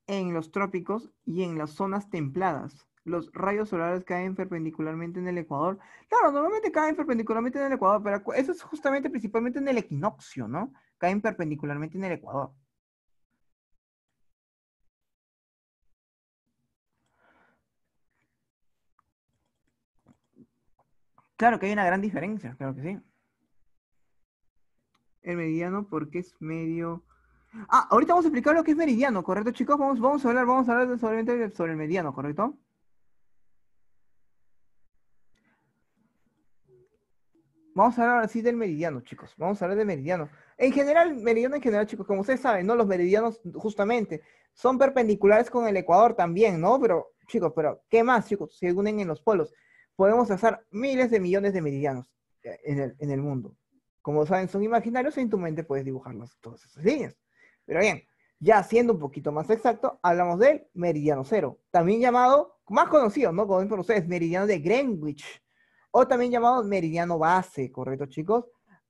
en los trópicos y en las zonas templadas. Los rayos solares caen perpendicularmente en el ecuador. Claro, normalmente caen perpendicularmente en el ecuador, pero eso es justamente principalmente en el equinoccio, ¿no? Caen perpendicularmente en el ecuador. Claro que hay una gran diferencia, claro que sí. El meridiano porque es medio... Ah, ahorita vamos a explicar lo que es meridiano, ¿correcto, chicos? Vamos, vamos a hablar, vamos a hablar sobre, el meridiano, ¿correcto? Vamos a hablar así del meridiano, chicos. Vamos a hablar del meridiano. En general, meridiano en general, chicos, como ustedes saben, ¿no? Los meridianos, justamente, son perpendiculares con el ecuador también, ¿no? Pero, chicos, pero, ¿qué más, chicos? Se unen en los polos. Podemos hacer miles de millones de meridianos eh, en el, en el mundo. Como saben, son imaginarios y en tu mente puedes dibujar todas esas líneas. Pero bien, ya siendo un poquito más exacto, hablamos del meridiano cero, también llamado, más conocido, ¿no? Como por ustedes, meridiano de Greenwich, o también llamado meridiano base, ¿correcto, chicos?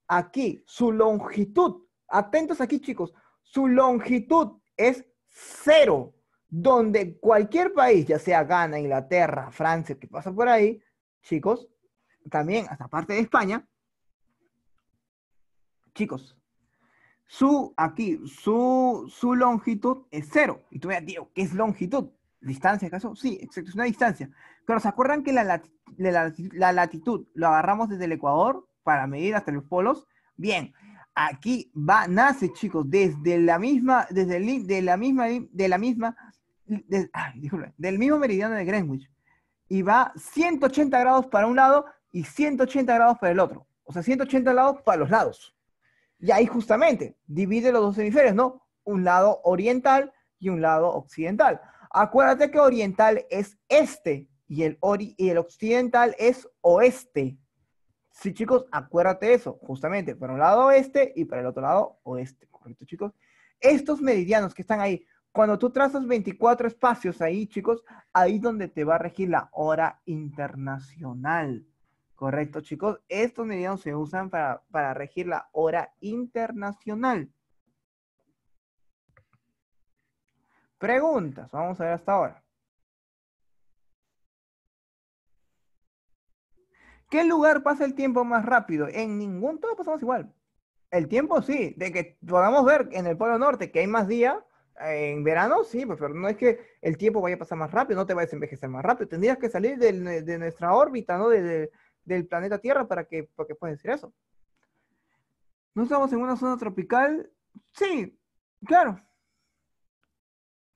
Aquí, su longitud, atentos aquí, chicos, su longitud es cero, donde cualquier país, ya sea Ghana, Inglaterra, Francia, que pasa por ahí, chicos, también hasta parte de España, chicos, su, aquí, su, longitud es cero. Y tú me tío, ¿qué es longitud? ¿Distancia acaso? Sí, exacto, es una distancia. Pero ¿se acuerdan que la, la, latitud lo agarramos desde el Ecuador para medir hasta los polos? Bien, aquí va, nace, chicos, desde la misma, desde el, de la misma, de la misma, del mismo meridiano de Greenwich. Y va 180 grados para un lado y 180 grados para el otro. O sea, 180 grados para los lados. Y ahí justamente divide los dos hemisferios, ¿no? Un lado oriental y un lado occidental. Acuérdate que oriental es este y el, ori y el occidental es oeste. Sí, chicos, acuérdate eso, justamente, para un lado oeste y para el otro lado oeste, ¿correcto, chicos? Estos meridianos que están ahí, cuando tú trazas 24 espacios ahí, chicos, ahí es donde te va a regir la hora internacional. Correcto, chicos. Estos meridianos se usan para, para regir la hora internacional. Preguntas. Vamos a ver hasta ahora. ¿Qué lugar pasa el tiempo más rápido? En ningún, todo pasamos igual. El tiempo sí, de que podamos ver en el Polo Norte que hay más día, eh, en verano sí, pues, pero no es que el tiempo vaya a pasar más rápido, no te vayas a envejecer más rápido, tendrías que salir de, nuestra órbita, ¿no? de, del planeta Tierra para que, para que decir eso. ¿No estamos en una zona tropical? Sí, claro.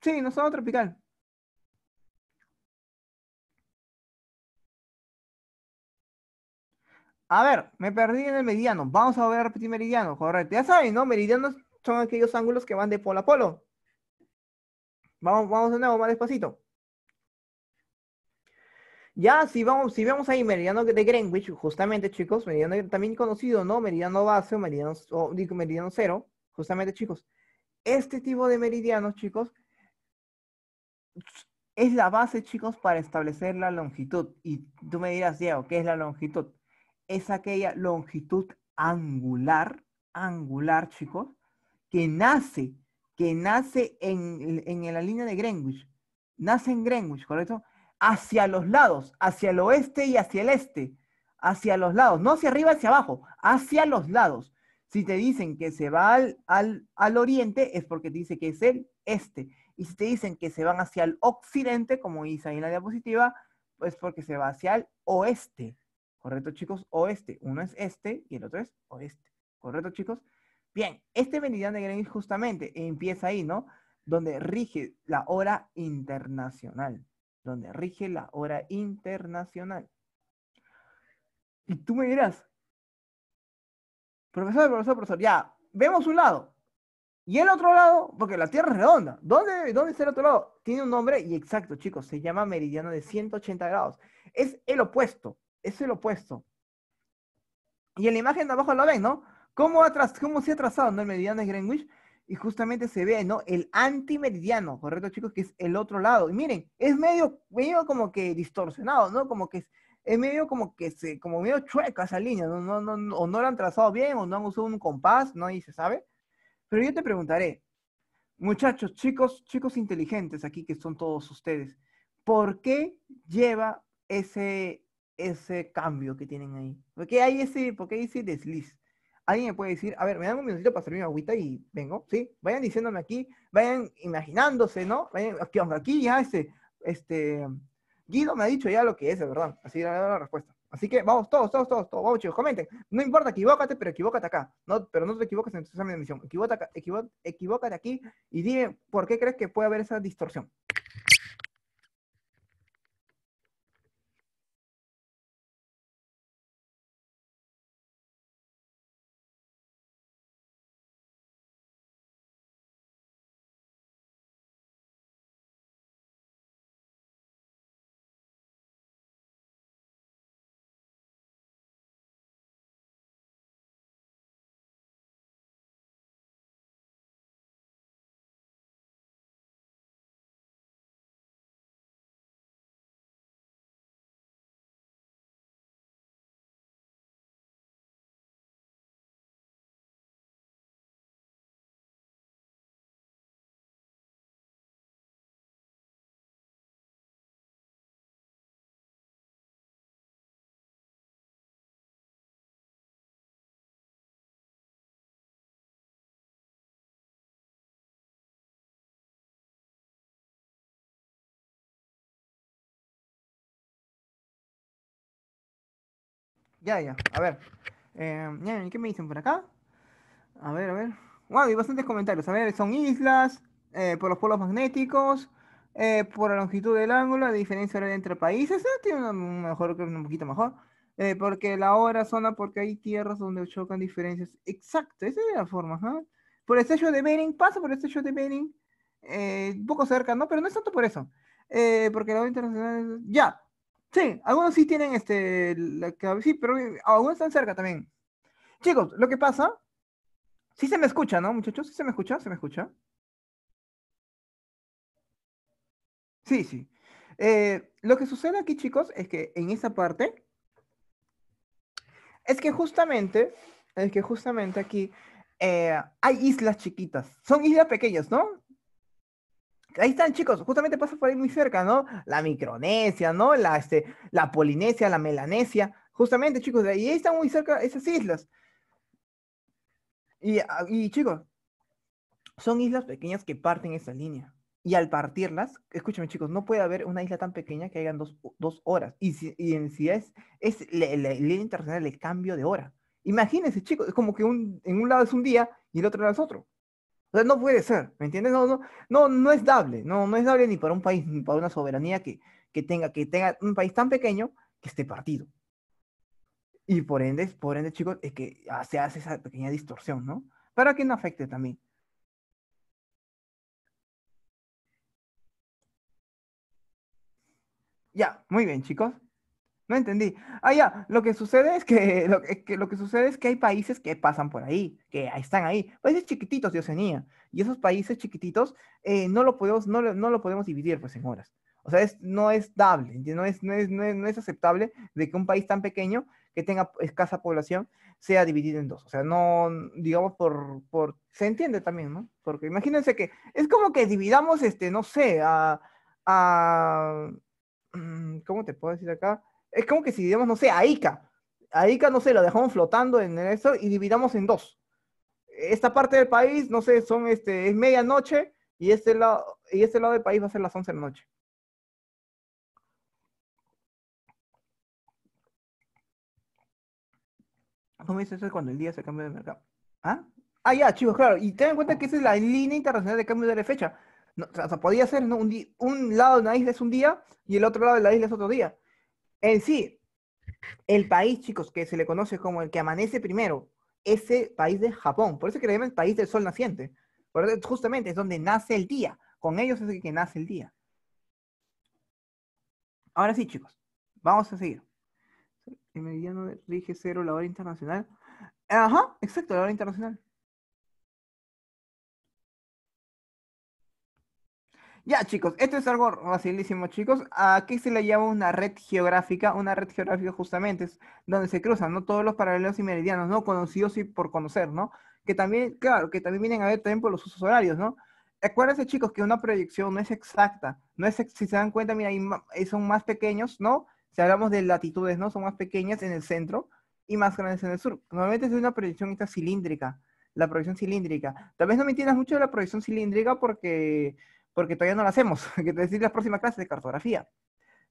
Sí, no zona tropical. A ver, me perdí en el meridiano. Vamos a volver a repetir meridiano, correcto. Ya saben, ¿no? Meridianos son aquellos ángulos que van de polo a polo. Vamos, vamos de nuevo, más despacito. Ya, si vamos, si vemos ahí Meridiano de Greenwich, justamente chicos, Meridiano también conocido, ¿no? Meridiano base o Meridiano, digo, Meridiano cero, justamente chicos. Este tipo de meridianos, chicos, es la base, chicos, para establecer la longitud. Y tú me dirás, Diego, ¿qué es la longitud? Es aquella longitud angular, angular, chicos, que nace, que nace en, en la línea de Greenwich. Nace en Greenwich, ¿correcto? hacia los lados, hacia el oeste y hacia el este, hacia los lados, no hacia arriba, hacia abajo, hacia los lados. Si te dicen que se va al, oriente, es porque te dice que es el este. Y si te dicen que se van hacia el occidente, como dice ahí en la diapositiva, pues porque se va hacia el oeste. ¿Correcto, chicos? Oeste. Uno es este y el otro es oeste. ¿Correcto, chicos? Bien, este meridiano de Greenwich justamente empieza ahí, ¿no? Donde rige la hora internacional donde rige la hora internacional. Y tú me dirás, profesor, profesor, profesor, ya, vemos un lado. Y el otro lado, porque la Tierra es redonda. ¿Dónde, ¿Dónde está el otro lado? Tiene un nombre y exacto, chicos, se llama meridiano de 180 grados. Es el opuesto, es el opuesto. Y en la imagen de abajo lo ven, ¿no? ¿Cómo, cómo se ha trazado el meridiano de Greenwich? y justamente se ve, ¿no? El antimeridiano, ¿correcto, chicos? Que es el otro lado. Y miren, es medio, medio como que distorsionado, ¿no? Como que es, medio como que se, como medio chueca esa línea, ¿no? No, no, o no la han trazado bien, o no han usado un compás, ¿no? Y se sabe. Pero yo te preguntaré, muchachos, chicos, chicos inteligentes aquí que son todos ustedes, ¿por qué lleva ese, ese cambio que tienen ahí? ¿Por qué hay ese, por qué hay ese desliz? alguien me puede decir, a ver, me dan un minutito para servir mi agüita y vengo, ¿sí? Vayan diciéndome aquí, vayan imaginándose, ¿no? Vayan, aquí, aquí ya este, este, Guido me ha dicho ya lo que es, verdad. Así era la respuesta. Así que vamos todos, todos, todos, todos, vamos chicos, comenten. No importa, equivócate, pero equivócate acá. No, pero no te equivocas en tu examen de emisión. equivócate aquí y dime por qué crees que puede haber esa distorsión. Ya, ya, a ver. Eh, ¿Qué me dicen por acá? A ver, a ver. Wow, hay bastantes comentarios. A ver, son islas, eh, por los polos magnéticos, eh, por la longitud del ángulo, la diferencia entre países. Ah, tiene una mejor, un poquito mejor. Eh, porque la hora, zona, porque hay tierras donde chocan diferencias. Exacto, esa es la forma. Por el sello de Bering, pasa por el sello de Bering. un poco cerca, ¿no? Pero no es tanto por eso. porque la hora internacional. Ya, Sí, algunos sí tienen este, la sí, pero algunos están cerca también. Chicos, lo que pasa, sí se me escucha, ¿no, muchachos? ¿Sí se me escucha? ¿Se me escucha? Sí, sí. Eh, lo que sucede aquí, chicos, es que en esa parte, es que justamente, es que justamente aquí eh, hay islas chiquitas, son islas pequeñas, ¿no? Ahí están, chicos, justamente pasa por ahí muy cerca, ¿no? La Micronesia, ¿no? La, este, la Polinesia, la Melanesia, justamente, chicos, de ahí están muy cerca esas islas. Ah, y, chicos, son islas pequeñas que parten esa línea. Y al partirlas, escúchame chicos, no puede haber una isla tan pequeña que hagan dos, horas. Y en, si es, es la, línea internacional el cambio de hora. Imagínense chicos, es como que un, en un lado es un día y el otro lado es otro. O sea, no puede ser, ¿me entiendes? No, no, no, no es dable, no, no es dable ni para un país, ni para una soberanía que, que, tenga, que tenga un país tan pequeño que esté partido. Y por ende, por ende, chicos, es que ah, se hace esa pequeña distorsión, ¿no? Para que no afecte también. Ya, muy bien, chicos. No entendí. Ah, ya, lo que sucede es que lo, que sucede es que hay países que pasan por ahí, que están ahí, países chiquititos de Oceanía. Y esos países chiquititos eh, no, lo podemos, no, lo podemos dividir pues, en horas. O sea, no es dable, no es, no es, aceptable de que un país tan pequeño que tenga escasa población sea dividido en dos. O sea, no, digamos, por, se entiende también, ¿no? Porque imagínense que es como que dividamos, este, no sé, a, a mm, ¿cómo te puedo decir acá? es como que si digamos, no sé, a Ica. A Ica, no sé, lo dejamos flotando en eso y dividamos en dos. Esta parte del país, no sé, son este, es medianoche y este lado, y este lado del país va a ser las 11 de la noche. ¿Cómo me dices eso cuando el día se cambia de mercado? ¿Ah? Ah, ya, chicos, claro. Y ten en cuenta que esa es la línea internacional de cambio de fecha. o sea, podía ser ¿no? un, un lado de la isla es un día y el otro lado de la isla es otro día. En sí, el país, chicos, que se le conoce como el que amanece primero, ese país de Japón. Por eso que le llaman país del sol naciente. Porque justamente es donde nace el día. Con ellos es el que nace el día. Ahora sí, chicos, vamos a seguir. El mediano, rige cero la hora internacional. Ajá, exacto, la hora internacional. Ya, chicos, esto es algo facilísimo, chicos. Aquí se le llama una red geográfica? Una red geográfica justamente es donde se cruzan, ¿no? Todos los paralelos y meridianos, ¿no? Conocidos y por conocer, ¿no? Que también, claro, que también vienen a ver también por los usos horarios, ¿no? Acuérdense, chicos, que una proyección no es exacta. No es, si se dan cuenta, mira, ahí eh, son más pequeños, ¿no? Si hablamos de latitudes, ¿no? Son más pequeñas en el centro y más grandes en el sur. Normalmente es una proyección esta cilíndrica, la proyección cilíndrica. Tal vez no me entiendas mucho de la proyección cilíndrica porque porque todavía no lo hacemos, [laughs] que decir la próxima clase de cartografía.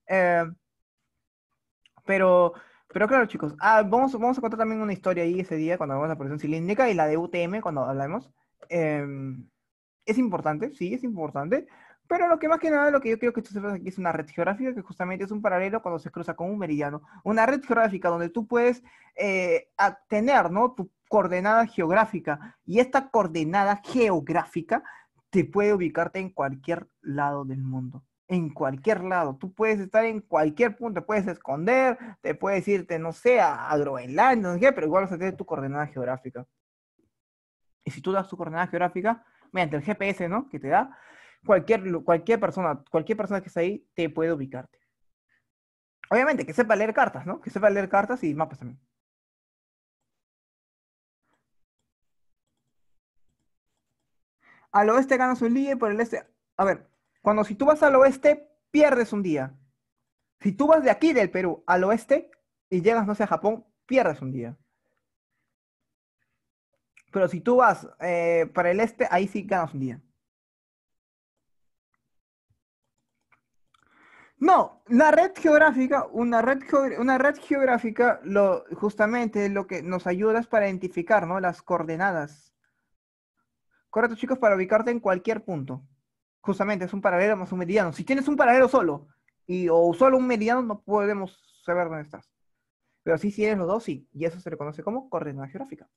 Eh, pero, pero claro, chicos, ah, vamos, vamos a contar también una historia ahí ese día cuando hablamos de la presión cilíndrica y la de UTM cuando hablamos. Em, es importante, sí, es importante, pero lo que más que nada, lo que yo creo que ustedes sepas aquí es una red geográfica que justamente es un paralelo cuando se cruza con un meridiano. Una red geográfica donde tú puedes eh, tener ¿no? tu coordenada geográfica y esta coordenada geográfica te puede ubicarte en cualquier lado del mundo. En cualquier lado. Tú puedes estar en cualquier punto. Te puedes esconder, te puedes irte, no sé, a Groenlandia, no sé qué. pero igual vas a tener tu coordenada geográfica. Y si tú das tu coordenada geográfica, mediante el GPS, ¿no? Que te da, cualquier, cualquier persona, cualquier persona que esté ahí, te puede ubicarte. Obviamente, que sepa leer cartas, ¿no? Que sepa leer cartas y mapas también. al oeste ganas un día y por el este. A ver, cuando si tú vas al oeste, pierdes un día. Si tú vas de aquí, del Perú, al oeste y llegas, no sé, a Japón, pierdes un día. Pero si tú vas eh, para el este, ahí sí ganas un día. No, la red geográfica, una red, geográfica, lo, justamente lo que nos ayuda es para identificar ¿no? las coordenadas Correcto, chicos, para ubicarte en cualquier punto. Justamente, es un paralelo más un mediano. Si tienes un paralelo solo y, o solo un mediano, no podemos saber dónde estás. Pero sí, si tienes los dos, sí. Y eso se reconoce como coordenada geográfica.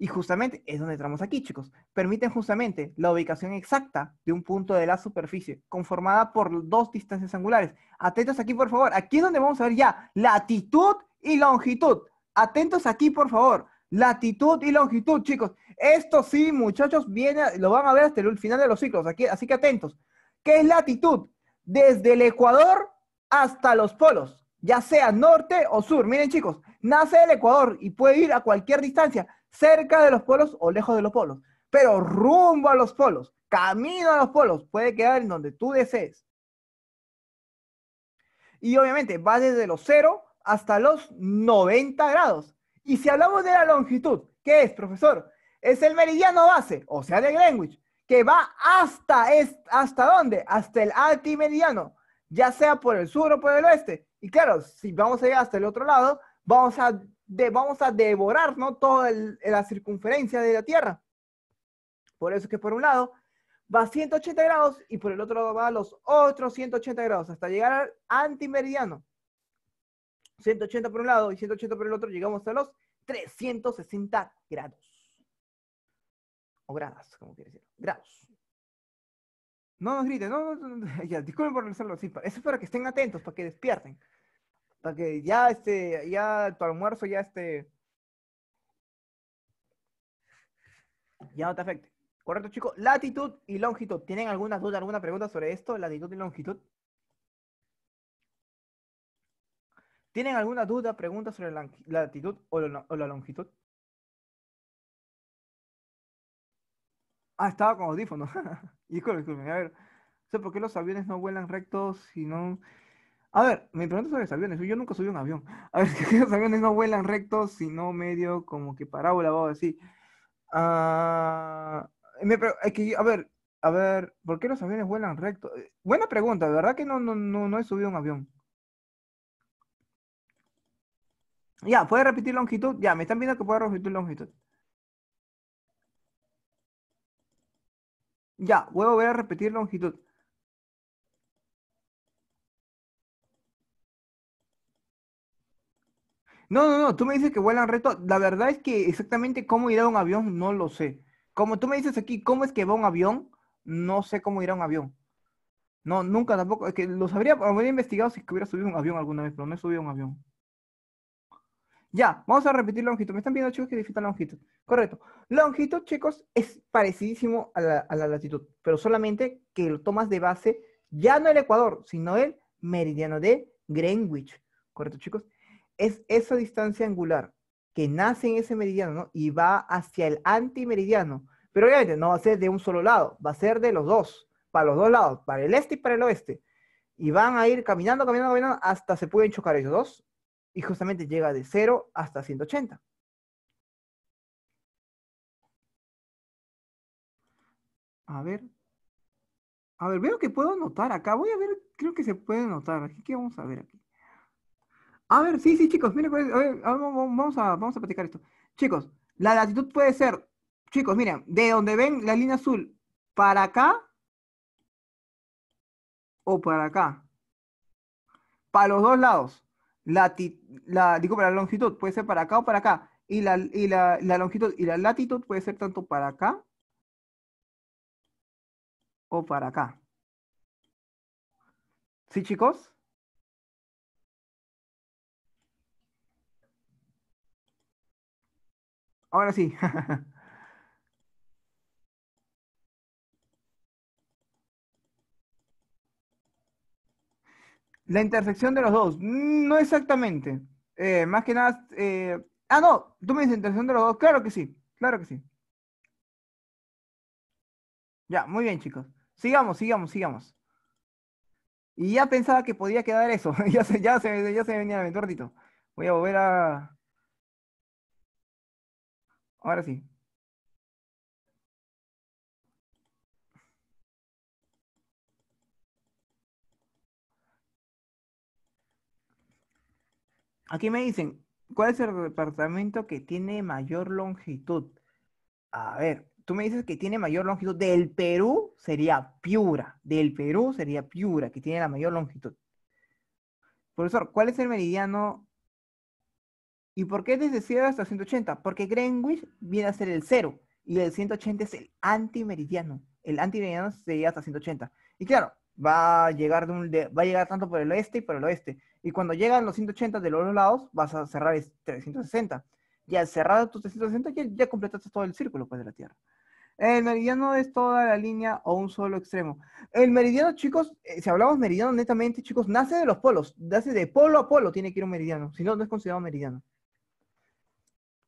Y justamente es donde entramos aquí, chicos. Permiten justamente la ubicación exacta de un punto de la superficie, conformada por dos distancias angulares. Atentos aquí, por favor. Aquí es donde vamos a ver ya latitud y longitud. Atentos aquí, por favor. Latitud y longitud, chicos. Esto sí, muchachos, viene, lo van a ver hasta el final de los ciclos, aquí, así que atentos. ¿Qué es latitud? Desde el Ecuador hasta los polos, ya sea norte o sur. Miren, chicos, nace el Ecuador y puede ir a cualquier distancia, cerca de los polos o lejos de los polos, pero rumbo a los polos, camino a los polos, puede quedar en donde tú desees. Y obviamente va desde los 0 hasta los 90 grados. Y si hablamos de la longitud, ¿qué es, profesor? Es el meridiano base, o sea, de Greenwich, que va hasta, ¿hasta dónde? Hasta el altimeridiano, ya sea por el sur o por el oeste. Y claro, si vamos a llegar hasta el otro lado, vamos a, vamos a devorar toda la circunferencia de la Tierra. Por eso que por un lado va a 180 grados y por el otro lado va a los otros 180 grados hasta llegar al antimeridiano. 180 por un lado y 180 por el otro, llegamos a los 360 grados. O gradas, como quiere decir. Grados. No nos griten, no, no, no [laughs] disculpen por hacerlo así. Eso es para que estén atentos, para que despierten. Para que ya, este, ya tu almuerzo ya esté... Ya no te afecte. Correcto, chicos. Latitud y longitud. ¿Tienen alguna duda, alguna pregunta sobre esto? Latitud y longitud. ¿Tienen alguna duda, pregunta sobre la latitud o la, longitud? Ah, estaba con audífonos. disculpen, [laughs] disculpen. A ver, sé por qué los aviones no vuelan rectos si no... A ver, me pregunto sobre los aviones. Yo nunca subí un avión. [laughs] A ver, ¿por [laughs] ¿qué los aviones no vuelan rectos sino medio como que parábola o así? Ah, a ver, a ver, ¿por qué los aviones vuelan rectos? Eh, buena pregunta, de verdad que no, no he subido un avión. Ya, ¿puede repetir longitud? Ya, me están viendo que puedo repetir longitud. Ya, voy a repetir longitud. No, no, no, tú me dices que vuelan recto. La verdad es que exactamente cómo irá un avión no lo sé. Como tú me dices aquí, ¿cómo es que va un avión? No sé cómo irá un avión. No, nunca tampoco. Es que lo sabría, habría investigado si hubiera subido un avión alguna vez, pero no he subido un avión. Ya, vamos a repetir longitud. Me están viendo chicos que disfrutan longitud. Correcto. Longitud, chicos, es parecidísimo a la, a la latitud, pero solamente que lo tomas de base ya no el ecuador, sino el meridiano de Greenwich. ¿Correcto, chicos? Es esa distancia angular que nace en ese meridiano ¿no? y va hacia el antimeridiano. Pero obviamente no va a ser de un solo lado, va a ser de los dos, para los dos lados, para el este y para el oeste. Y van a ir caminando, caminando, caminando, hasta se pueden chocar ellos dos y justamente llega de 0 hasta 180. A ver. A ver, veo que puedo notar acá. Voy a ver, creo que se puede notar. Aquí, ¿qué vamos a ver aquí? A ver, sí, sí, chicos, miren, pues, vamos, a, vamos a platicar esto. Chicos, la latitud puede ser, chicos, miren, de donde ven la línea azul para acá o para acá. Para los dos lados la, la, digo, longitud puede ser para acá o para acá. Y, la, y la, la longitud y la latitud puede ser tanto para acá o para acá. ¿Sí, chicos? Ahora sí. [laughs] La intersección de los dos. Mm, no exactamente. Eh, más que nada. Eh, ah, no. Tú me dices intersección de los dos. Claro que sí. Claro que sí. Ya, muy bien, chicos. Sigamos, sigamos, sigamos. Y ya pensaba que podía quedar eso. [laughs] ya, se, ya, se, ya se me venía el Voy a volver a. Ahora sí. Aquí me dicen, ¿cuál es el departamento que tiene mayor longitud? A ver, tú me dices que tiene mayor longitud del Perú, sería Piura. Del Perú sería Piura, que tiene la mayor longitud. Profesor, ¿cuál es el meridiano? ¿Y por qué desde 0 hasta 180? Porque Greenwich viene a ser el 0 y el 180 es el antimeridiano. El antimeridiano sería hasta 180. Y claro, va a llegar de un, va a llegar tanto por el oeste y por el oeste. Y cuando llegan los 180 de los dos lados, vas a cerrar 360. Y al cerrar tus 360 ya, completaste todo el círculo pues, de la Tierra. El meridiano es toda la línea o un solo extremo. El meridiano, chicos, eh, si hablamos meridiano netamente, chicos, nace de los polos. Nace de polo a polo tiene que ir un meridiano. Si no, no es considerado meridiano.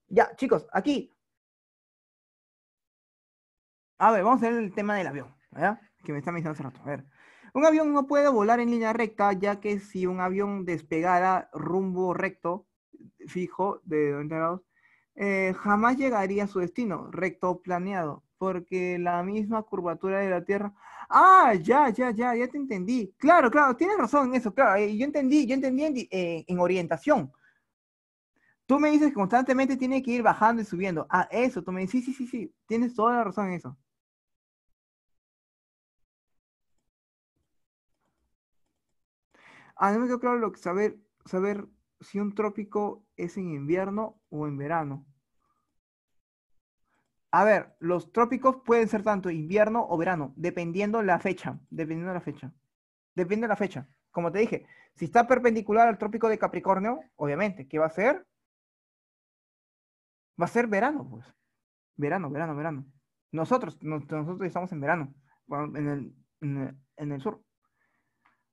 Ya, chicos, aquí. A ver, vamos a ver el tema del avión. ¿verdad? Que me está mencionando hace rato. A ver. Un avión no puede volar en línea recta, ya que si un avión despegara rumbo recto, fijo, de 20 grados, eh, jamás llegaría a su destino, recto planeado, porque la misma curvatura de la Tierra. Ah, ya, ya, ya, ya te entendí. Claro, claro, tienes razón en eso, claro. Eh, yo entendí, yo entendí en, en orientación. Tú me dices que constantemente tiene que ir bajando y subiendo. Ah, eso, tú me dices, sí, sí, sí, sí, tienes toda la razón en eso. a mí me quedó claro lo que saber, saber si un trópico es en invierno o en verano. A ver, los trópicos pueden ser tanto invierno o verano, dependiendo la fecha, dependiendo la fecha. Depende de la fecha. Como te dije, si está perpendicular al trópico de Capricornio, obviamente, ¿qué va a ser? Va a ser verano, pues. Verano, verano, verano. Nosotros, nosotros estamos en verano, en el, en el sur.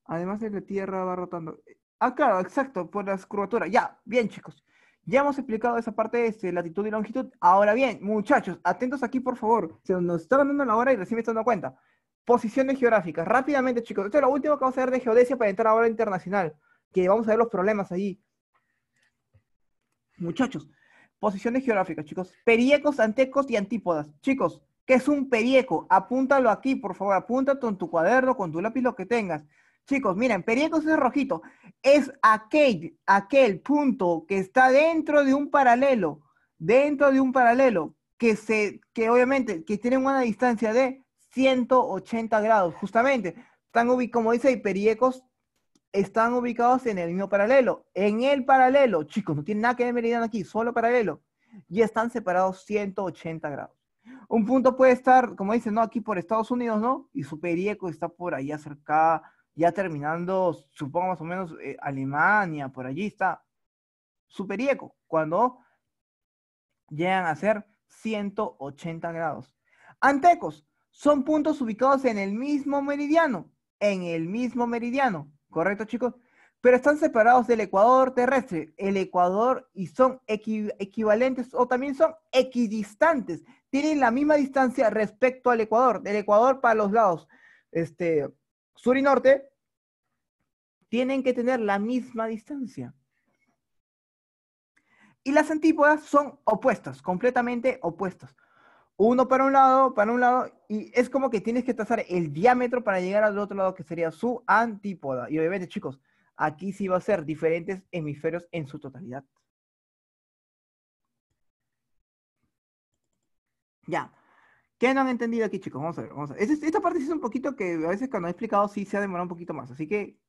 Además de la Tierra va rotando. Ah, claro, exacto, por las curvaturas. Ya, bien, chicos. Ya hemos explicado esa parte de este, latitud y longitud. Ahora bien, muchachos, atentos aquí, por favor. Se nos está dando la hora y recién me estoy dando cuenta. Posiciones geográficas. Rápidamente, chicos. Esto es lo último que vamos a ver de geodesia para entrar ahora hora internacional. Que vamos a ver los problemas ahí. Muchachos, posiciones geográficas, chicos. Periecos, antecos y antípodas. Chicos, ¿qué es un perieco? Apúntalo aquí, por favor. Apúntalo en tu cuaderno, con tu lápiz, lo que tengas. Chicos, miren, periecos es rojito. Es aquel, aquel punto que está dentro de un paralelo, dentro de un paralelo, que, se, que obviamente que tienen una distancia de 180 grados, justamente. Están como dice periecos, están ubicados en el mismo paralelo. En el paralelo, chicos, no tiene nada que ver aquí, solo paralelo. Y están separados 180 grados. Un punto puede estar, como dicen, no, aquí por Estados Unidos, ¿no? Y su perieco está por ahí cerca ya terminando, supongo más o menos, eh, Alemania, por allí está superieco, cuando llegan a ser 180 grados. Antecos son puntos ubicados en el mismo meridiano, en el mismo meridiano, ¿correcto chicos? Pero están separados del ecuador terrestre, el ecuador, y son equivalentes o también son equidistantes, tienen la misma distancia respecto al ecuador, del ecuador para los lados. Este, sur y norte, tienen que tener la misma distancia. Y las antípodas son opuestas, completamente opuestas. Uno para un lado, para un lado, y es como que tienes que trazar el diámetro para llegar al otro lado, que sería su antípoda. Y obviamente, chicos, aquí sí va a ser diferentes hemisferios en su totalidad. Ya, ¿Qué no han entendido aquí, chicos? Vamos a ver, vamos esta parte es un poquito que a veces cuando he explicado sí se ha demorado un poquito más. Así que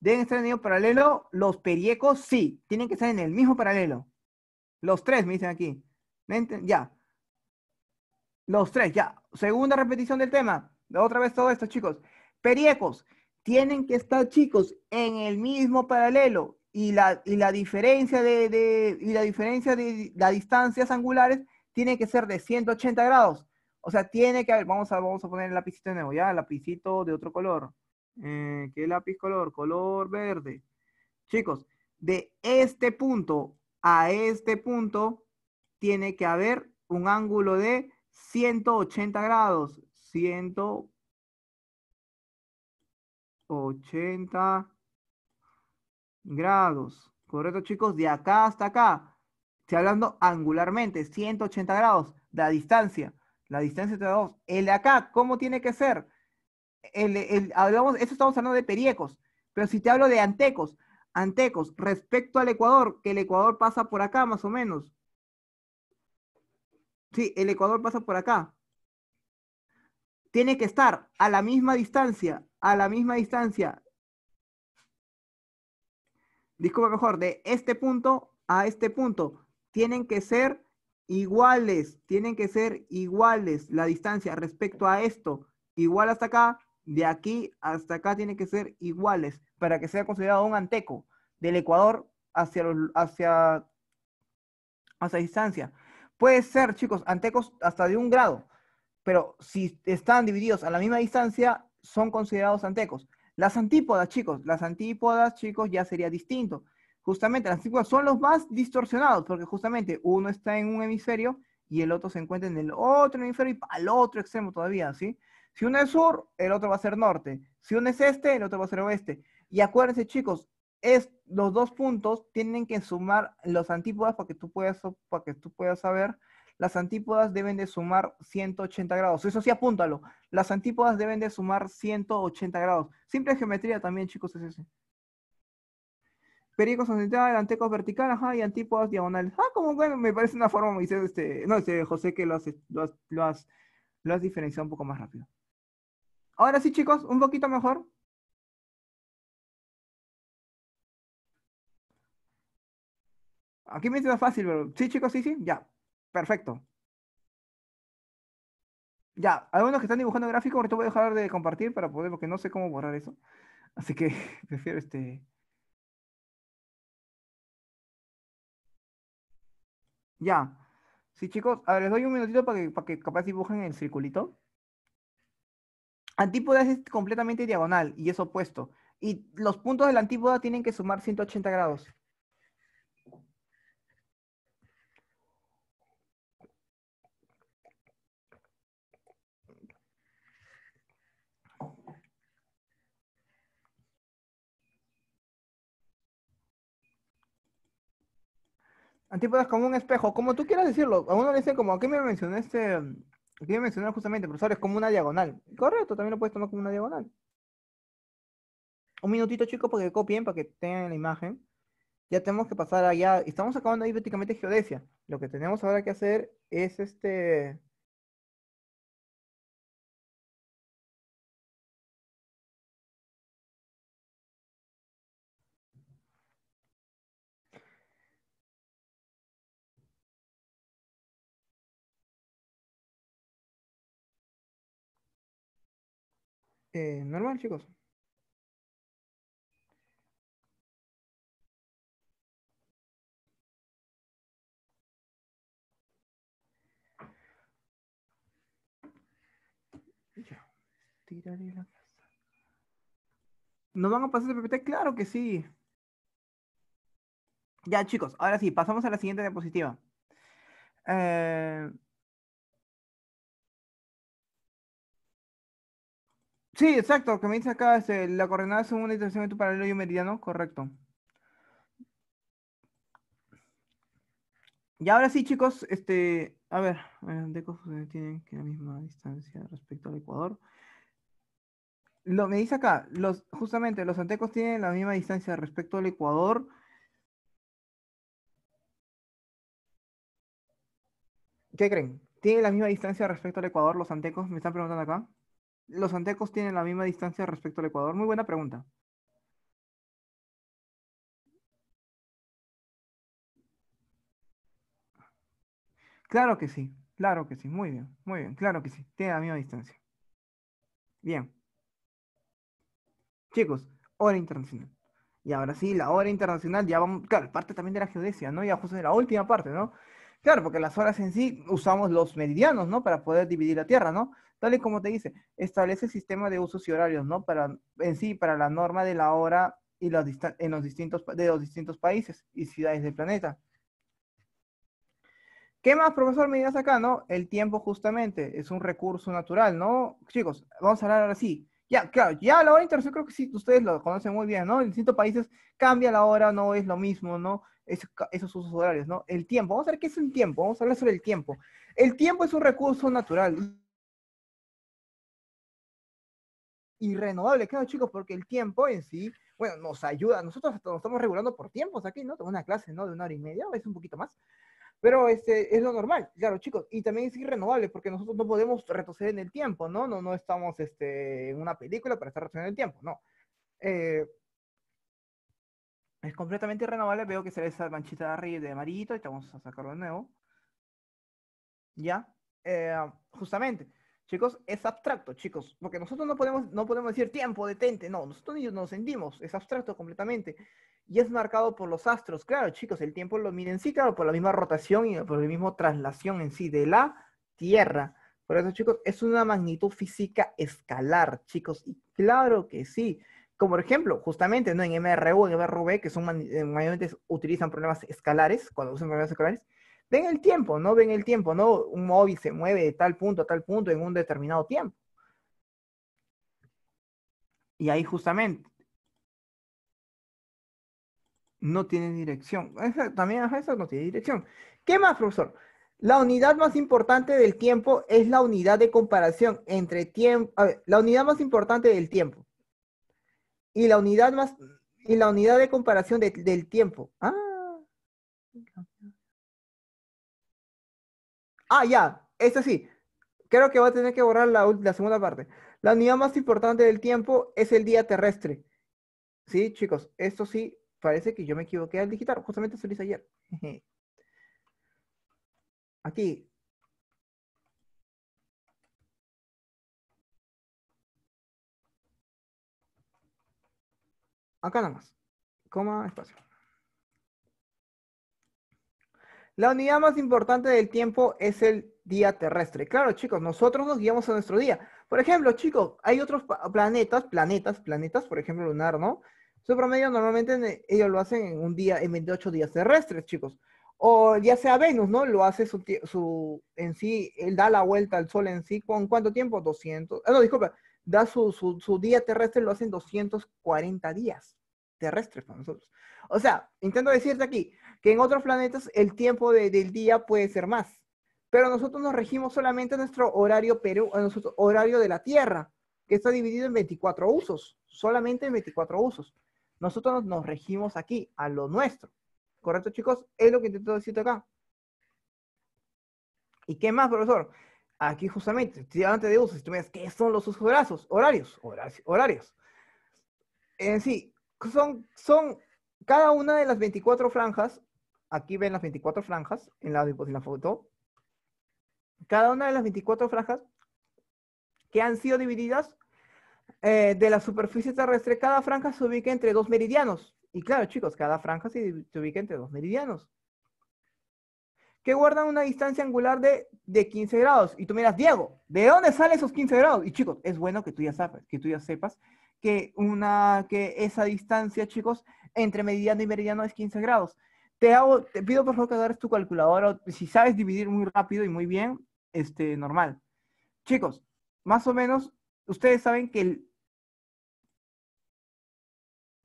deben estar en el mismo paralelo. Los periecos sí, tienen que estar en el mismo paralelo. Los tres, me dicen aquí. ¿Me ya. Los tres, ya. Segunda repetición del tema. Otra vez todo esto, chicos. Periecos tienen que estar, chicos, en el mismo paralelo. Y la, diferencia de, y la diferencia de las distancias angulares tiene que ser de 180 grados. O sea, tiene que haber, vamos a, vamos a poner el lapicito de nuevo, ya, el lapicito de otro color. Eh, ¿Qué lápiz color? Color verde. Chicos, de este punto a este punto tiene que haber un ángulo de 180 grados. 180 grados. ¿Correcto, chicos? De acá hasta acá. Estoy hablando angularmente, 180 grados, la distancia. La distancia entre dos. El de acá, ¿cómo tiene que ser? El, hablamos, esto estamos hablando de periecos, pero si te hablo de antecos, antecos, respecto al Ecuador, que el Ecuador pasa por acá más o menos. Sí, el Ecuador pasa por acá. Tiene que estar a la misma distancia, a la misma distancia. Disculpa mejor, de este punto a este punto tienen que ser iguales, tienen que ser iguales la distancia respecto a esto. Igual hasta acá, de aquí hasta acá tienen que ser iguales para que sea considerado un anteco del Ecuador hacia, los, hacia, distancia. Puede ser, chicos, antecos hasta de un grado, pero si están divididos a la misma distancia, son considerados antecos. Las antípodas, chicos, las antípodas, chicos, ya sería distinto justamente las antípodas son los más distorsionados, porque justamente uno está en un hemisferio y el otro se encuentra en el otro hemisferio y al otro extremo todavía, ¿sí? Si uno es sur, el otro va a ser norte. Si uno es este, el otro va a ser oeste. Y acuérdense, chicos, es, los dos puntos tienen que sumar los antípodas para que tú puedas, para que tú puedas saber. Las antípodas deben de sumar 180 grados. Eso sí, apúntalo. Las antípodas deben de sumar 180 grados. Simple geometría también, chicos, es ese pericos horizontales, antecos vertical, ajá, y antípodas diagonales. Ah, como bueno, me parece una forma, Moisés, este, no, este, José, que lo has, lo, lo, diferenciado un poco más rápido. Ahora sí, chicos, un poquito mejor. Aquí me más fácil, pero sí, chicos, sí, sí, ya. Perfecto. Ya, algunos que están dibujando gráficos, ahorita voy a dejar de compartir para poder, porque no sé cómo borrar eso. Así que [laughs] prefiero este. Ya. Sí, chicos. A ver, les doy un minutito para que, para que capaz dibujen el circulito. Antípoda es completamente diagonal y es opuesto. Y los puntos de la antípoda tienen que sumar 180 grados. Antípodas como un espejo, como tú quieras decirlo. A uno le dicen como, aquí me mencionaste, aquí me mencionaron justamente, profesor, es como una diagonal. Correcto, también lo puedes tomar como una diagonal. Un minutito, chicos, para que copien, para que tengan la imagen. Ya tenemos que pasar allá. Estamos acabando ahí prácticamente geodesia. Lo que tenemos ahora que hacer es este Eh, normal, chicos. ¿No van a pasar el PPT? Claro que sí. Ya, chicos, ahora sí, pasamos a la siguiente diapositiva. Eh... Sí, exacto, lo que me dice acá es este, la coordenada según una intersección paralelo y un meridiano, correcto. Y ahora sí, chicos, este, a ver, antecos tienen la misma distancia respecto al ecuador. Lo, me dice acá, los, justamente los antecos tienen la misma distancia respecto al ecuador. ¿Qué creen? ¿Tienen la misma distancia respecto al ecuador los antecos? Me están preguntando acá. ¿Los antecos tienen la misma distancia respecto al Ecuador? Muy buena pregunta. Claro que sí, claro que sí, muy bien, muy bien, claro que sí, tiene la misma distancia. Bien. Chicos, hora internacional. Y ahora sí, la hora internacional, ya vamos, claro, parte también de la geodesia, ¿no? Ya justo de la última parte, ¿no? Claro, porque las horas en sí usamos los meridianos, ¿no? Para poder dividir la Tierra, ¿no? Dale, como te dice, establece el sistema de usos y horarios, ¿no? Para, en sí, para la norma de la hora y los, en los distintos, de los distintos países y ciudades del planeta. ¿Qué más, profesor, me dirás acá, no? El tiempo justamente es un recurso natural, ¿no? Chicos, vamos a hablar ahora sí. Ya, claro, ya la hora internacional creo que sí, ustedes lo conocen muy bien, ¿no? En distintos países cambia la hora, no es lo mismo, ¿no? esos usos horarios, ¿no? El tiempo, vamos a ver qué es un tiempo, vamos a hablar sobre el tiempo. El tiempo es un recurso natural, irrenovable, claro, chicos, porque el tiempo en sí, bueno, nos ayuda. Nosotros nos estamos regulando por tiempos aquí, ¿no? Tengo una clase, ¿no? De una hora y media, es un poquito más. Pero este, es lo normal, claro, chicos. Y también es irrenovable, porque nosotros no podemos retroceder en el tiempo, ¿no? No, no estamos este, en una película para estar retrocediendo el tiempo, no. Eh, es completamente irrenovable, Veo que se ve esa manchita de arriba de marito, y vamos a sacarlo de nuevo. ¿Ya? Eh, justamente. Chicos, es abstracto, chicos, porque nosotros no podemos, no podemos decir tiempo, detente, no, nosotros nos sentimos, es abstracto completamente. Y es marcado por los astros, claro, chicos, el tiempo lo miden, sí, claro, por la misma rotación y por la misma traslación en sí de la Tierra. Por eso, chicos, es una magnitud física escalar, chicos, y claro que sí. Como ejemplo, justamente, ¿no? En MRU, en MRV, que son eh, mayormente utilizan problemas escalares, cuando usan problemas escalares, ven el tiempo, ¿no? Ven el tiempo, ¿no? Un móvil se mueve de tal punto a tal punto en un determinado tiempo. Y ahí justamente no tiene dirección. Esa, también eso no tiene dirección. ¿Qué más, profesor? La unidad más importante del tiempo es la unidad de comparación entre tiempo, a ver, la unidad más importante del tiempo y la unidad más y la unidad de comparación del tiempo. Ah, Ah, ya, Esta sí. Creo que va a tener que borrar la, segunda parte. La unidad más importante del tiempo es el día terrestre. Sí, chicos, esto sí, parece que yo me equivoqué al digital. Justamente se lo hice ayer. [laughs] Aquí, acá nada más. Coma, espacio. La unidad más importante del tiempo es el día terrestre. Claro, chicos, nosotros nos guiamos a nuestro día. Por ejemplo, chicos, hay otros planetas, planetas, planetas, por ejemplo, lunar, ¿no? Su promedio normalmente e, ellos lo hacen en un día, en 28 días terrestres, chicos. O ya sea Venus, ¿no? Lo hace su, en sí, él da la vuelta al Sol en sí, ¿con cuánto tiempo? 200, ah, no, disculpa, da su, su, su día terrestre, lo hacen 240 días terrestres para nosotros. O sea, intento decirte aquí, que en otros planetas el tiempo del día puede ser más. Pero nosotros nos regimos solamente a nuestro horario, Perú, a nuestro horario de la Tierra, que está dividido en 24 usos, solamente en 24 usos. Nosotros nos regimos aquí, a lo nuestro. ¿Correcto, chicos? Es lo que intento decirte acá. ¿Y qué más, profesor? Aquí justamente, si antes de usos, tú me dices, ¿qué son los usos horarios? Horarios, horarios. En sí, son, son cada una de las 24 franjas aquí ven las 24 franjas en la, la foto. Cada una de las 24 franjas que han sido divididas eh, de la superficie terrestre, cada franja se ubica entre dos meridianos. Y claro, chicos, cada franja se, ubica entre dos meridianos. Que guardan una distancia angular de, 15 grados. Y tú miras, Diego, ¿de dónde salen esos 15 grados? Y chicos, es bueno que tú ya sepas, que tú ya sepas que, que esa distancia, chicos, entre meridiano y meridiano es 15 grados. Te, pido por favor que agarres tu calculadora. Si sabes dividir muy rápido y muy bien, este, normal. Chicos, más o menos, ustedes saben que el...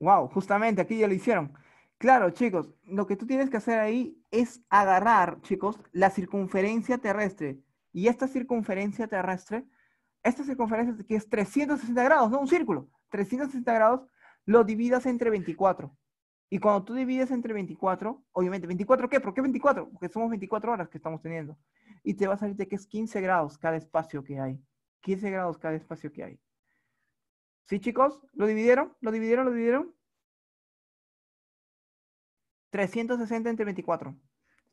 Wow, justamente aquí ya lo hicieron. Claro, chicos, lo que tú tienes que hacer ahí es agarrar, chicos, la circunferencia terrestre. Y esta circunferencia terrestre, esta circunferencia que es 360 grados, no un círculo, 360 grados, lo dividas entre 24. Y cuando tú divides entre 24, obviamente, ¿24 qué? ¿Por qué 24? Porque somos 24 horas que estamos teniendo. Y te va a salir de que es 15 grados cada espacio que hay. 15 grados cada espacio que hay. ¿Sí, chicos? ¿Lo dividieron? ¿Lo dividieron? ¿Lo dividieron? 360 entre 24.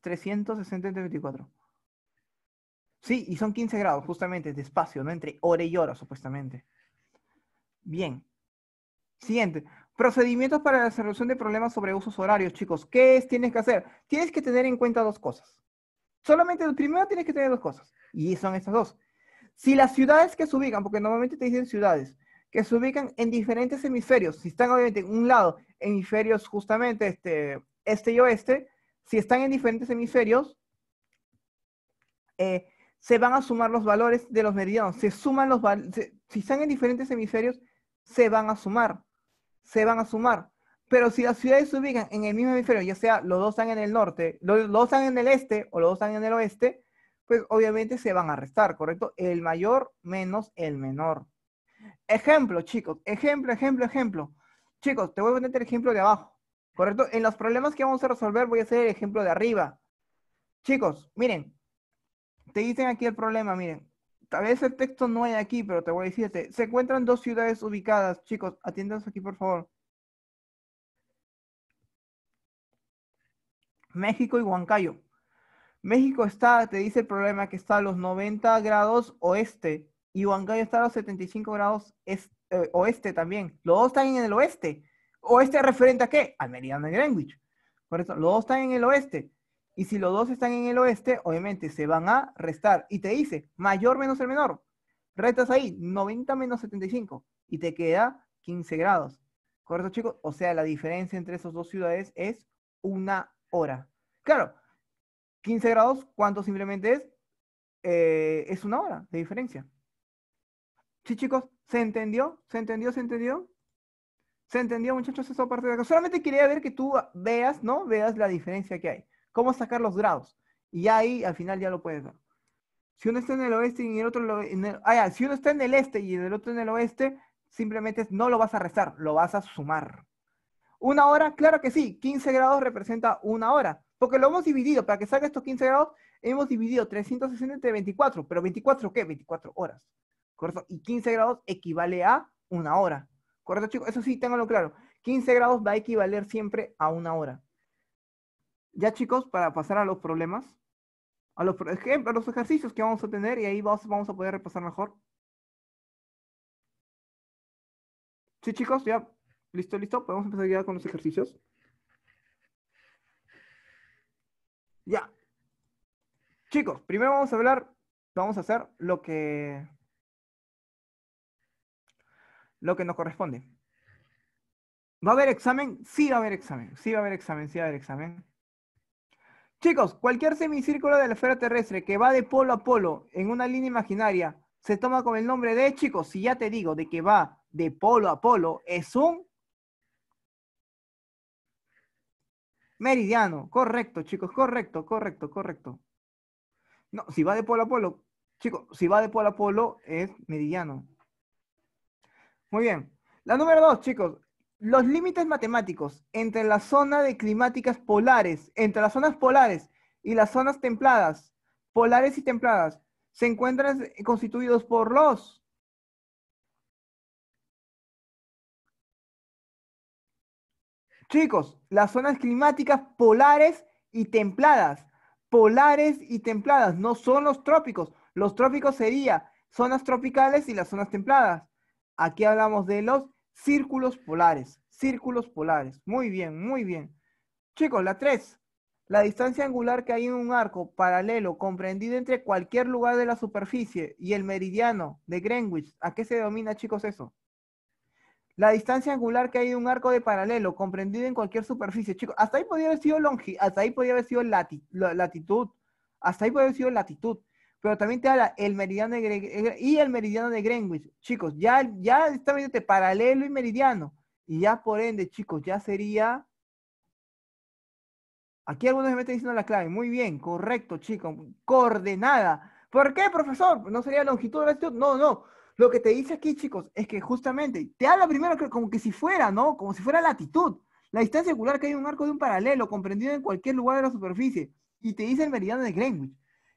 360 entre 24. Sí, y son 15 grados justamente de espacio, ¿no? Entre hora y hora, supuestamente. Bien. Siguiente. Procedimientos para la resolución de problemas sobre usos horarios, chicos. ¿Qué es, tienes que hacer? Tienes que tener en cuenta dos cosas. Solamente primero tienes que tener dos cosas. Y son estas dos. Si las ciudades que se ubican, porque normalmente te dicen ciudades, que se ubican en diferentes hemisferios, si están obviamente en un lado, hemisferios justamente este, este y oeste, si están en diferentes hemisferios, eh, se van a sumar los valores de los meridianos. Se suman los si están en diferentes hemisferios, se van a sumar se van a sumar. Pero si las ciudades se ubican en el mismo hemisferio, ya sea los dos están en el norte, los, dos están en el este o los dos están en el oeste, pues obviamente se van a restar, ¿correcto? El mayor menos el menor. Ejemplo, chicos, ejemplo, ejemplo, ejemplo. Chicos, te voy a poner el ejemplo de abajo, ¿correcto? En los problemas que vamos a resolver voy a hacer el ejemplo de arriba. Chicos, miren, te dicen aquí el problema, miren tal vez el texto no hay aquí, pero te voy a decirte. se encuentran dos ciudades ubicadas. Chicos, atiéndanos aquí, por favor. México y Huancayo. México está, te dice el problema, que está a los 90 grados oeste y Huancayo está a los 75 grados eh, oeste también. Los dos están en el oeste. ¿Oeste referente a qué? Al meridiano de Greenwich. Por eso, los dos están en el oeste. Y si los dos están en el oeste, obviamente se van a restar. Y te dice mayor menos el menor. Restas ahí 90 menos 75 y te queda 15 grados. ¿Correcto, chicos? O sea, la diferencia entre esas dos ciudades es una hora. Claro, 15 grados, ¿cuánto simplemente es? Eh, es una hora de diferencia. Sí, chicos, ¿se entendió? ¿Se entendió? ¿Se entendió? ¿Se entendió, muchachos, esa parte de acá? Solamente quería ver que tú veas, ¿no? Veas la diferencia que hay cómo sacar los grados. Y ahí al final ya lo puedes ver. Si uno está en el oeste y el otro, en el, ah, si uno está en el este y el otro en el oeste, simplemente no lo vas a restar, lo vas a sumar. Una hora, claro que sí, 15 grados representa una hora, porque lo hemos dividido, para que salga estos 15 grados, hemos dividido 360 entre 24, pero 24 qué? 24 horas. ¿Correcto? Y 15 grados equivale a una hora. ¿Correcto, chicos? Eso sí, ténganlo claro. 15 grados va a equivaler siempre a una hora. Ya chicos, para pasar a los problemas, a los, ejemplos, a los ejercicios que vamos a tener y ahí vamos, vamos a poder repasar mejor. Sí chicos, ya, listo, listo, podemos empezar ya con los ejercicios. Ya. Chicos, primero vamos a hablar, vamos a hacer lo que, lo que nos corresponde. ¿Va a haber examen? Sí va a haber examen, sí va a haber examen, sí va a haber examen. Chicos, cualquier semicírculo de la esfera terrestre que va de polo a polo en una línea imaginaria se toma con el nombre de, chicos, si ya te digo de que va de polo a polo, es un meridiano. Correcto, chicos, correcto, correcto, correcto. No, si va de polo a polo, chicos, si va de polo a polo es meridiano. Muy bien. La número dos, chicos, los límites matemáticos entre la zona de climáticas polares, entre las zonas polares y las zonas templadas, polares y templadas, se encuentran constituidos por los Chicos, las zonas climáticas polares y templadas. Polares y templadas, no son los trópicos. Los trópicos serían zonas tropicales y las zonas templadas. Aquí hablamos de los Círculos polares, círculos polares. Muy bien, muy bien. Chicos, la 3. La distancia angular que hay en un arco paralelo comprendido entre cualquier lugar de la superficie y el meridiano de Greenwich. ¿A qué se denomina, chicos, eso? La distancia angular que hay en un arco de paralelo comprendido en cualquier superficie. Chicos, hasta ahí podría haber sido longitud, hasta ahí podría haber sido latitud, hasta ahí podría haber sido latitud pero también te habla el meridiano de, eh, y el meridiano de Greenwich. Chicos, ya, ya está viendo este paralelo y meridiano. Y ya por ende, chicos, ya sería... Aquí algunos me están diciendo la clave. Muy bien, correcto, chicos. Coordenada. ¿Por qué, profesor? ¿No sería longitud, latitud? No, no. Lo que te dice aquí, chicos, es que justamente te habla primero como que si fuera, ¿no? Como si fuera latitud. La distancia angular que hay en un arco de un paralelo comprendido en cualquier lugar de la superficie. Y te dice el meridiano de Greenwich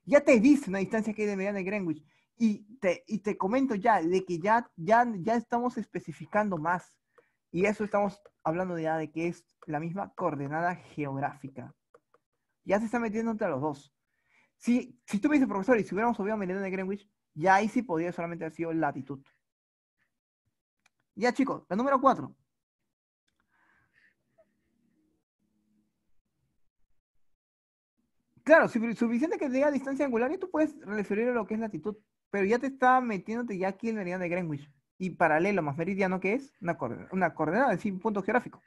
ya te dice una distancia que hay de mediana de Greenwich. Y te, y te comento ya, de que ya, ya, ya estamos especificando más. Y eso estamos hablando ya de que es la misma coordenada geográfica. Ya se está metiendo entre los dos. Si, si tú me dices, profesor, y si hubiéramos subido a mediana de Greenwich, ya ahí sí podría solamente haber sido latitud. Ya chicos, la número cuatro. Claro, suficiente que te diga distancia angular y tú puedes referir a lo que es latitud, pero ya te está metiéndote ya aquí en la meridiano de Greenwich. Y paralelo más meridiano, que es? Una coordenada, es decir, un punto geográfico.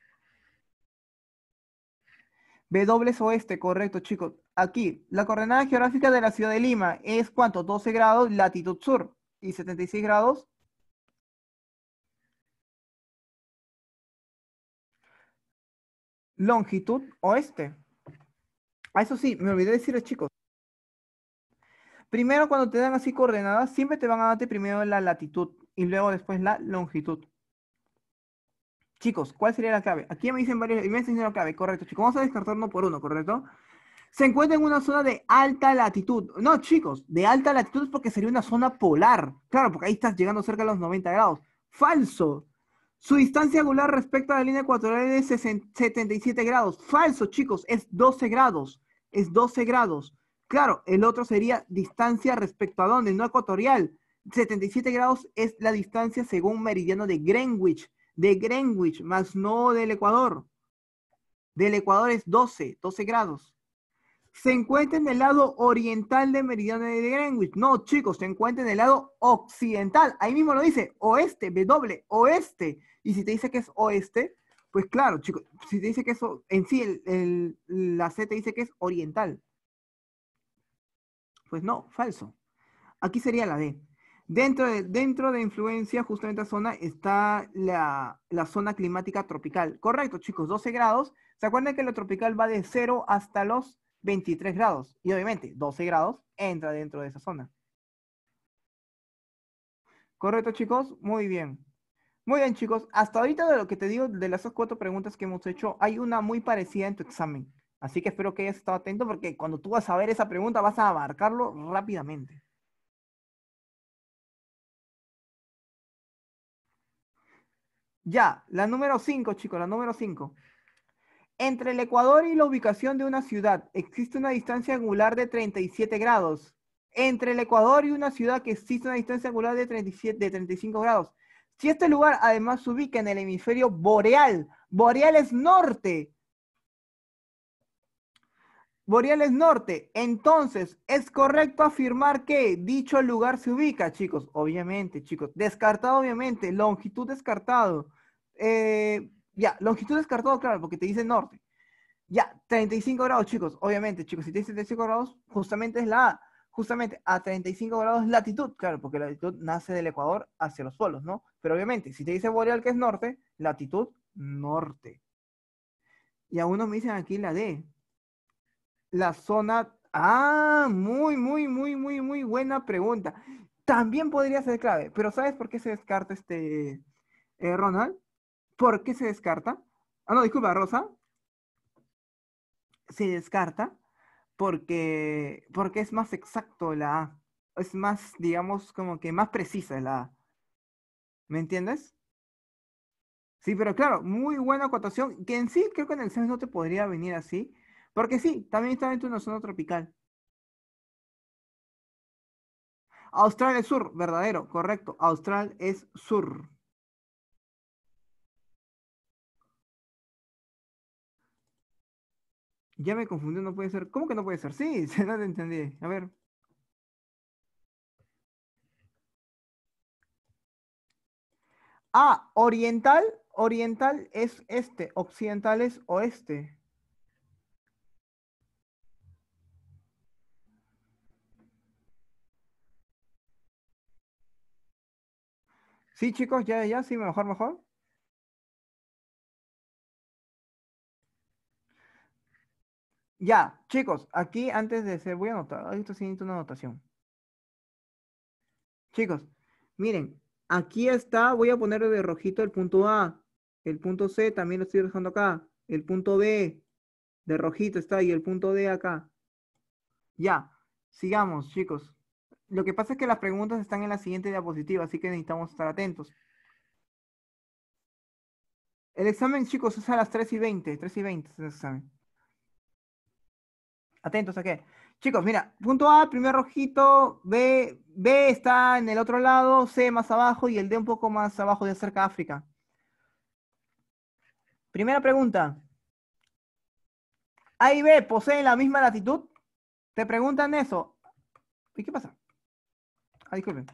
B dobles oeste, correcto, chicos. Aquí, la coordenada geográfica de la ciudad de Lima es cuánto? 12 grados latitud sur y 76 grados. Longitud oeste. Ah, eso sí, me olvidé decirles, chicos. Primero, cuando te dan así coordenadas, siempre te van a darte primero la latitud y luego después la longitud. Chicos, ¿cuál sería la clave? Aquí me dicen varios, y me dicen la clave, correcto, chicos. Vamos a descartar uno por uno, ¿correcto? Se encuentra en una zona de alta latitud. No, chicos, de alta latitud es porque sería una zona polar. Claro, porque ahí estás llegando cerca de los 90 grados. Falso. Su distancia angular respecto a la línea ecuatorial es 77 grados. Falso, chicos, es 12 grados es 12 grados. Claro, el otro sería distancia respecto a dónde, no ecuatorial. 77 grados es la distancia según meridiano de Greenwich, de Greenwich, más no del Ecuador. Del Ecuador es 12, 12 grados. Se encuentra en el lado oriental del meridiano de Greenwich. No, chicos, se encuentra en el lado occidental. Ahí mismo lo dice, oeste, W, oeste. Y si te dice que es oeste, pues claro, chicos, si te dice que eso, en sí, la C te dice que es oriental. Pues no, falso. Aquí sería la D. Dentro de, dentro de influencia, justo en esta zona, está la, la, zona climática tropical. Correcto, chicos, 12 grados. ¿Se acuerdan que lo tropical va de 0 hasta los 23 grados? Y obviamente, 12 grados entra dentro de esa zona. Correcto, chicos, muy bien. Muy bien, chicos. Hasta ahorita de lo que te digo, de las cuatro preguntas que hemos hecho, hay una muy parecida en tu examen. Así que espero que hayas estado atento porque cuando tú vas a ver esa pregunta vas a abarcarlo rápidamente. Ya, la número cinco, chicos, la número cinco. Entre el ecuador y la ubicación de una ciudad existe una distancia angular de 37 grados. Entre el ecuador y una ciudad que existe una distancia angular de, de 35 grados. Si este lugar además se ubica en el hemisferio boreal, boreal es norte. Boreal es norte. Entonces, es correcto afirmar que dicho lugar se ubica, chicos. Obviamente, chicos. Descartado, obviamente. Longitud descartado. Eh, ya, longitud descartado, claro, porque te dice norte. Ya, 35 grados, chicos. Obviamente, chicos, si te dice 35 grados, justamente es la justamente a 35 grados latitud, claro, porque la latitud nace del Ecuador hacia los suelos, ¿no? Pero obviamente, si te dice boreal que es norte, latitud norte. Y a uno me dicen aquí la D. La zona. Ah, muy, muy, muy, muy, muy buena pregunta. También podría ser clave, pero ¿sabes por qué se descarta este eh, Ronald? ¿Por qué se descarta? Ah, no, disculpa, Rosa. Se descarta porque, porque es más exacto la A. Es más, digamos, como que más precisa la A. ¿Me entiendes? Sí, pero claro, muy buena acotación, que en sí creo que en el CES no te podría venir así, porque sí, también está dentro de una zona tropical. Austral es sur, verdadero, correcto. Austral es sur. Ya me confundí, no puede ser. ¿Cómo que no puede ser? Sí, no te entendí. A ver. Ah, oriental, oriental es este, occidental es oeste. Sí, chicos, ya, ya, sí, mejor, mejor. Ya, chicos, aquí antes de hacer... voy a anotar, ah, esto sí necesito una anotación. Chicos, miren, aquí está, voy a poner de rojito el punto A, el punto C también lo estoy dejando acá, el punto B de rojito está y el punto D acá. Ya, sigamos, chicos. Lo que pasa es que las preguntas están en la siguiente diapositiva, así que necesitamos estar atentos. El examen, chicos, es a las 3 y 20, 3 y 20 el examen. Atentos a qué. Chicos, mira, punto A, primer rojito, B, B está en el otro lado, C más abajo y el D un poco más abajo de cerca a África. Primera pregunta. A y B poseen la misma latitud. Te preguntan eso. ¿Y qué pasa? Ah, disculpen.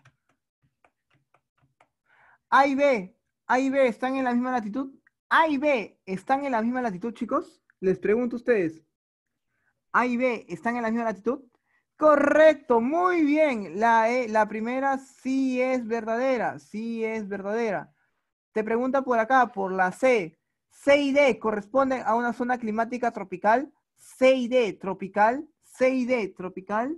A y B, A y B están en la misma latitud. A y B están en la misma latitud, chicos. Les pregunto a ustedes. A y B están en la misma latitud? Correcto, muy bien. La, e, la primera sí es verdadera, sí es verdadera. Te pregunta por acá, por la C. C y D corresponden a una zona climática tropical. C y D tropical. C y D tropical.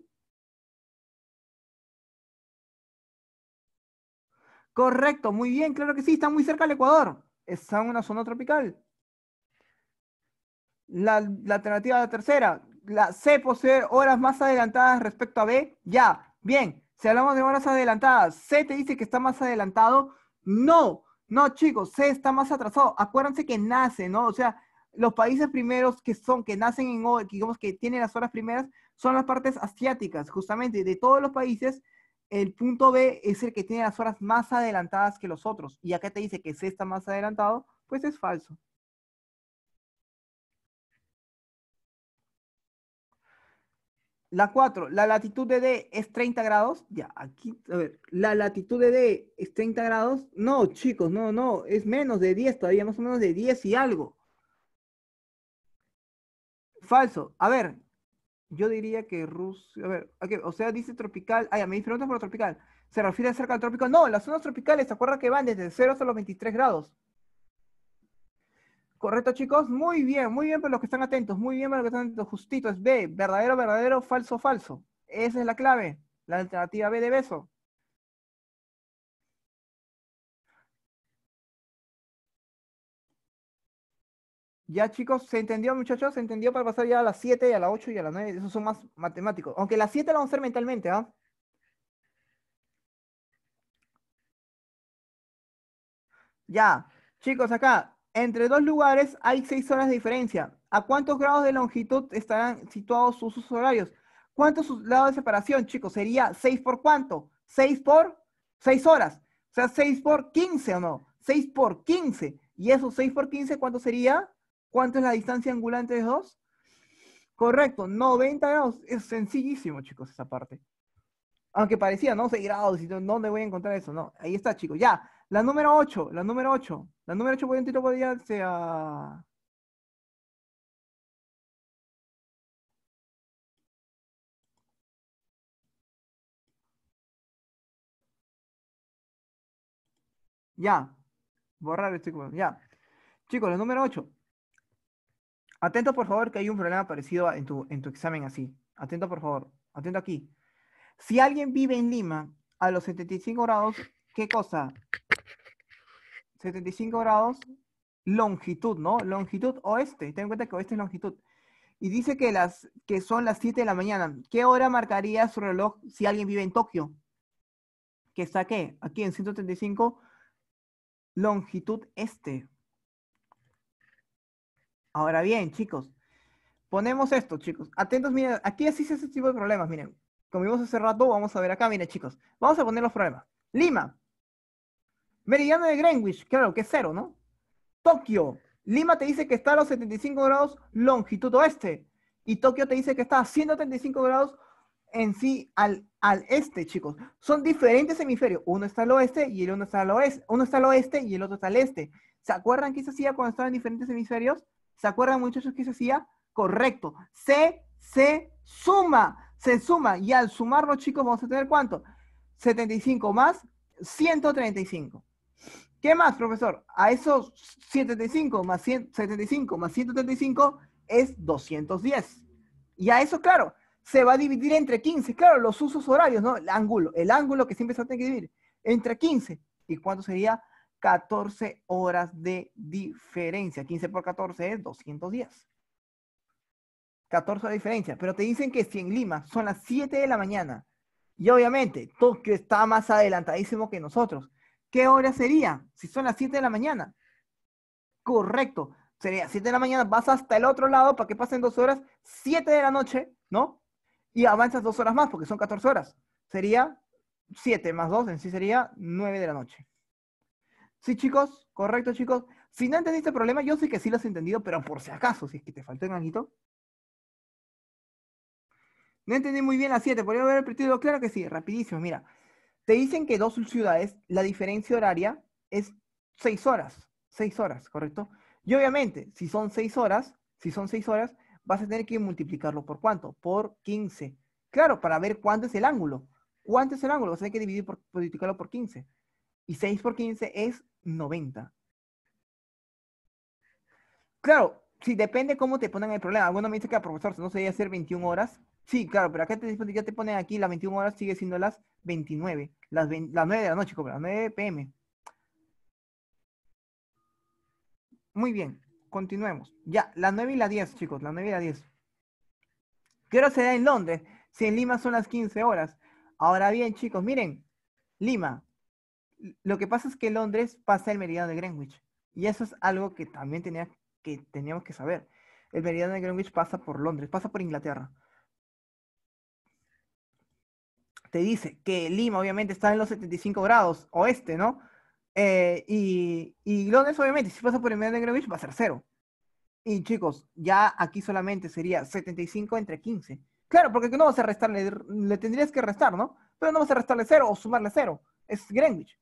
Correcto, muy bien, claro que sí, está muy cerca del Ecuador. Está en una zona tropical. La, la alternativa la tercera, la C posee horas más adelantadas respecto a B, ya. Bien, si hablamos de horas adelantadas, C te dice que está más adelantado. No, no, chicos, C está más atrasado. Acuérdense que nace, ¿no? O sea, los países primeros que son, que nacen en, O, digamos, que tienen las horas primeras, son las partes asiáticas, justamente. De todos los países, el punto B es el que tiene las horas más adelantadas que los otros. Y acá te dice que C está más adelantado, pues es falso. La 4, la latitud de D es 30 grados. Ya, aquí, a ver, la latitud de D es 30 grados. No, chicos, no, no, es menos de 10, todavía más o menos de 10 y algo. Falso. A ver, yo diría que Rusia, a ver, o sea, dice tropical. Ah, ya, me preguntan por tropical. ¿Se refiere acerca al trópico? No, las zonas tropicales, ¿se acuerdan que van desde 0 hasta los 23 grados? Correcto, chicos. Muy bien, muy bien para los que están atentos. Muy bien para los que están atentos. Justito es B. Verdadero, verdadero, falso, falso. Esa es la clave. La alternativa B de beso. Ya chicos, ¿se entendió muchachos? ¿Se entendió para pasar ya a las 7, a las 8 y a las 9? Esos son más matemáticos. Aunque las 7 las vamos a hacer mentalmente, ¿ah? Ya, chicos, acá, entre dos lugares hay seis horas de diferencia. ¿A cuántos grados de longitud estarán situados sus ¿Cuánto horarios? ¿Cuántos lados de separación, chicos? Sería 6 por cuánto? 6 por seis horas. O sea, 6 por 15 o no. 6 por 15. ¿Y esos 6 por 15 cuánto sería? ¿Cuánto es la distancia angular entre dos? Correcto, 90 grados. Es sencillísimo, chicos, esa parte. Aunque parecía, ¿no? 6 grados. ¿Dónde voy a encontrar eso? No, ahí está, chicos. Ya, la número 8, la número 8. La número 8 puede podía ser a... Ya. Borrar este Ya. Chicos, la número 8. Atento, por favor, que hay un problema parecido en tu, en tu examen así. Atento, por favor. Atento aquí. Si alguien vive en Lima a los 75 grados, ¿qué cosa? 75 grados, longitud, ¿no? Longitud oeste. Ten en cuenta que oeste es longitud. Y dice que, las, que son las 7 de la mañana. ¿Qué hora marcaría su reloj si alguien vive en Tokio? Que está qué? Aquí en 135, longitud este. Ahora bien, chicos, ponemos esto, chicos. Atentos, miren, aquí así se hace este tipo de problemas, miren. Como vimos hace rato, vamos a ver acá, miren, chicos. Vamos a poner los problemas. Lima, Meridiano de Greenwich, claro que es cero, ¿no? Tokio, Lima te dice que está a los 75 grados longitud oeste. Y Tokio te dice que está a 135 grados en sí al, al este, chicos. Son diferentes hemisferios. Uno está al oeste y el otro está al oeste. Uno está al oeste y el otro está al este. ¿Se acuerdan qué se hacía cuando estaban en diferentes hemisferios? ¿Se acuerdan muchachos qué se hacía? Correcto. Se, se suma. Se suma. Y al sumarlo, chicos, vamos a tener cuánto? 75 más 135. ¿Qué más, profesor? A esos 75 más 175 75 más 135 es 210. Y a eso, claro, se va a dividir entre 15. Claro, los usos horarios, ¿no? El ángulo, el ángulo que siempre se tiene que dividir entre 15. ¿Y cuánto sería? 14 horas de diferencia. 15 por 14 es 210. 14 horas de diferencia. Pero te dicen que si en Lima son las 7 de la mañana, y obviamente Tokio está más adelantadísimo que nosotros, ¿Qué hora sería? Si son las 7 de la mañana. Correcto. Sería 7 de la mañana, vas hasta el otro lado para que pasen dos horas, 7 de la noche, ¿no? Y avanzas dos horas más, porque son 14 horas. Sería 7 más 2, en sí sería 9 de la noche. Sí, chicos, correcto, chicos. Si no entendiste el problema, yo sé que sí lo has entendido, pero por si acaso, si es que te faltó un algo. No entendí muy bien las 7, ¿podría haber repetido? Claro que sí, rapidísimo, mira. Te dicen que dos ciudades, la diferencia horaria es seis horas, seis horas, ¿correcto? Y obviamente, si son seis horas, si son seis horas, vas a tener que multiplicarlo por cuánto? Por 15. Claro, para ver cuánto es el ángulo. ¿Cuánto es el ángulo? Vas a tener que dividir por, multiplicarlo por 15. Y 6 por 15 es 90. Claro, sí, depende cómo te ponen el problema. Alguno me dice que, a ah, profesor, no se debe hacer 21 horas. Sí, claro, pero acá te, ya te ponen aquí las 21 horas, sigue siendo las 29. Las, 9 de la noche, como las 9 pm. Muy bien, continuemos. Ya, las 9 y las 10, chicos, las 9 y las 10. ¿Qué hora será en Londres? Si en Lima son las 15 horas. Ahora bien, chicos, miren, Lima. Lo que pasa es que Londres pasa el meridiano de Greenwich. Y eso es algo que también tenía, que teníamos que saber. El meridiano de Greenwich pasa por Londres, pasa por Inglaterra. Te dice que Lima obviamente está en los 75 grados oeste, ¿no? Eh, y, y, Londres obviamente, si pasa por el meridiano de Greenwich va a ser cero. Y chicos, ya aquí solamente sería 75 entre 15. Claro, porque no vas a restarle, le tendrías que restar, ¿no? Pero no vas a restarle cero o sumarle cero. Es Greenwich.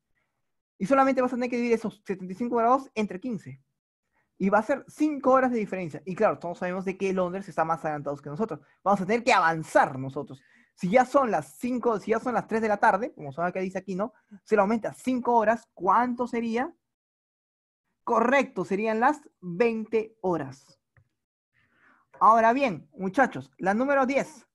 Y solamente vas a tener que dividir esos 75 grados entre 15. Y va a ser cinco horas de diferencia. Y claro, todos sabemos de que Londres está más adelantado que nosotros. Vamos a tener que avanzar nosotros. Si ya son las cinco si ya son las 3 de la tarde, como sabe que dice aquí, ¿no? Se lo aumenta cinco horas, ¿cuánto sería? Correcto, serían las 20 horas. Ahora bien, muchachos, la número 10.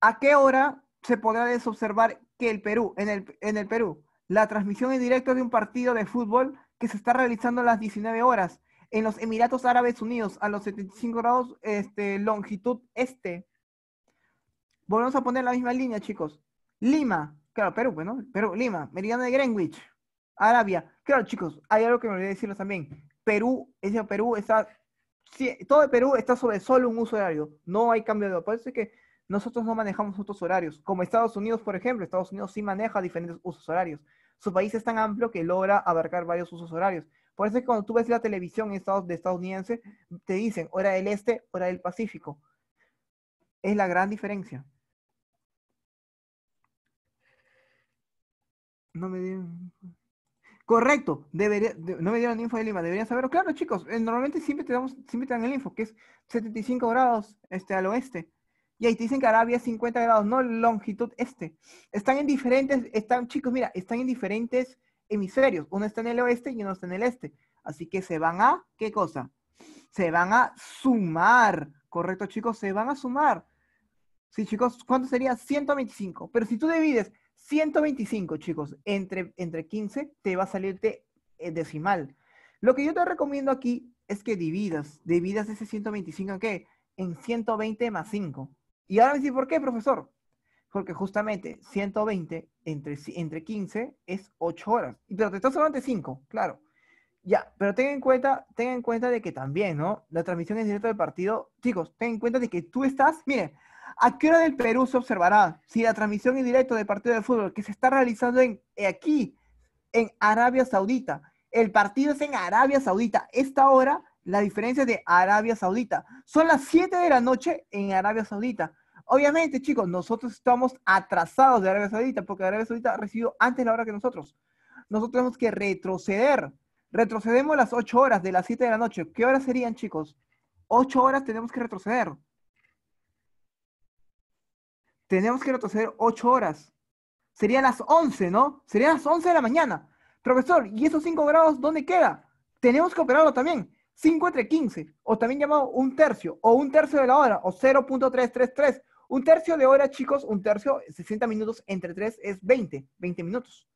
¿A qué hora se podrá desobservar que el Perú, en el, en el Perú, la transmisión en directo de un partido de fútbol que se está realizando a las 19 horas en los Emiratos Árabes Unidos, a los 75 grados este, longitud este. Volvemos a poner la misma línea, chicos. Lima, claro, Perú, bueno, pues, pero Lima, Meridiana de Greenwich, Arabia. Claro, chicos, hay algo que me olvidé decirles también. Perú, ese Perú está, todo Perú está sobre solo un uso horario. No hay cambio de hora. parece que nosotros no manejamos otros horarios. Como Estados Unidos, por ejemplo, Estados Unidos sí maneja diferentes usos horarios. Su país es tan amplio que logra abarcar varios usos horarios. Por eso es que cuando tú ves la televisión Estados, de estadounidense, te dicen hora del este, hora del Pacífico. Es la gran diferencia. No me dieron. Correcto, no me dieron el info de Lima, deberían saberlo. Claro, chicos, eh, normalmente siempre te, siempre dan el info, que es 75 grados este, al oeste. Y ahí te dicen que Arabia es 50 grados, no longitud este. Están en diferentes, están, chicos, mira, están en diferentes hemisferios, uno está en el oeste y uno está en el este. Así que se van a, ¿qué cosa? Se van a sumar, ¿correcto chicos? Se van a sumar. Sí chicos, ¿cuánto sería? 125. Pero si tú divides 125 chicos entre, entre 15, te va a salirte eh, decimal. Lo que yo te recomiendo aquí es que dividas, dividas ese 125 en qué? En 120 más 5. Y ahora me dice, ¿por qué, profesor? Porque justamente 120 entre, entre 15 es 8 horas. Pero te estás hablando 5, claro. Ya, pero ten en cuenta, en cuenta de que también, ¿no? La transmisión en directo del partido, chicos, ten en cuenta de que tú estás, miren, ¿a qué hora del Perú se observará si la transmisión en directo del partido de fútbol que se está realizando en, eh, aquí, en Arabia Saudita, el partido es en Arabia Saudita, esta hora, la diferencia es de Arabia Saudita, son las 7 de la noche en Arabia Saudita, Obviamente, chicos, nosotros estamos atrasados de Arabia Saudita porque Arabia Saudita recibido antes la hora que nosotros. Nosotros tenemos que retroceder. Retrocedemos las 8 horas de las 7 de la noche. ¿Qué horas serían, chicos? 8 horas tenemos que retroceder. Tenemos que retroceder 8 horas. Serían las 11, ¿no? Serían las 11 de la mañana. Profesor, ¿y esos 5 grados dónde queda? Tenemos que operarlo también. 5 entre 15, o también llamado un tercio, o un tercio de la hora, o 0.333 un tercio de hora, chicos, un tercio, 60 minutos entre 3 es 20, 20 minutos.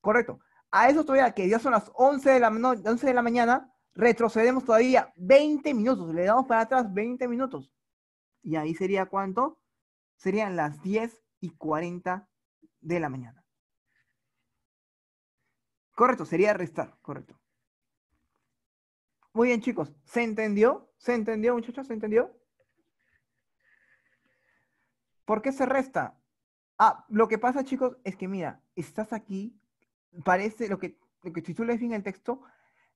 Correcto. A eso todavía, que ya son las 11 de la, 11 de la mañana, retrocedemos todavía 20 minutos, le damos para atrás 20 minutos. Y ahí sería cuánto? Serían las 10 y 40 de la mañana. Correcto, sería restar, correcto. Muy bien, chicos, ¿se entendió? ¿Se entendió, muchachos? ¿Se entendió? ¿Por qué se resta? Ah, lo que pasa, chicos, es que mira, estás aquí, parece lo que, lo si tú lees bien el texto,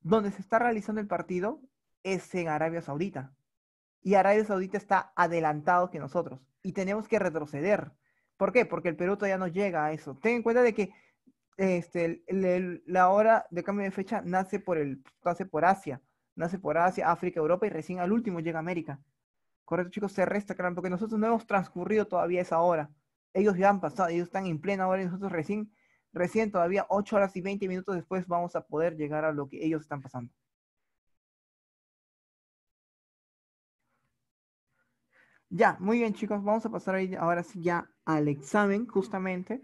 donde se está realizando el partido es en Arabia Saudita. Y Arabia Saudita está adelantado que nosotros. Y tenemos que retroceder. ¿Por qué? Porque el Perú todavía no llega a eso. Ten en cuenta de que este, la hora de cambio de fecha nace por, el, nace por Asia, nace por Asia, África, Europa y recién al último llega América. Correcto, chicos, se resta, claro, porque nosotros no hemos transcurrido todavía esa hora. Ellos ya han pasado, ellos están en plena hora y nosotros recién, recién todavía 8 horas y 20 minutos después vamos a poder llegar a lo que ellos están pasando. Ya, muy bien, chicos, vamos a pasar ahora sí ya al examen, justamente.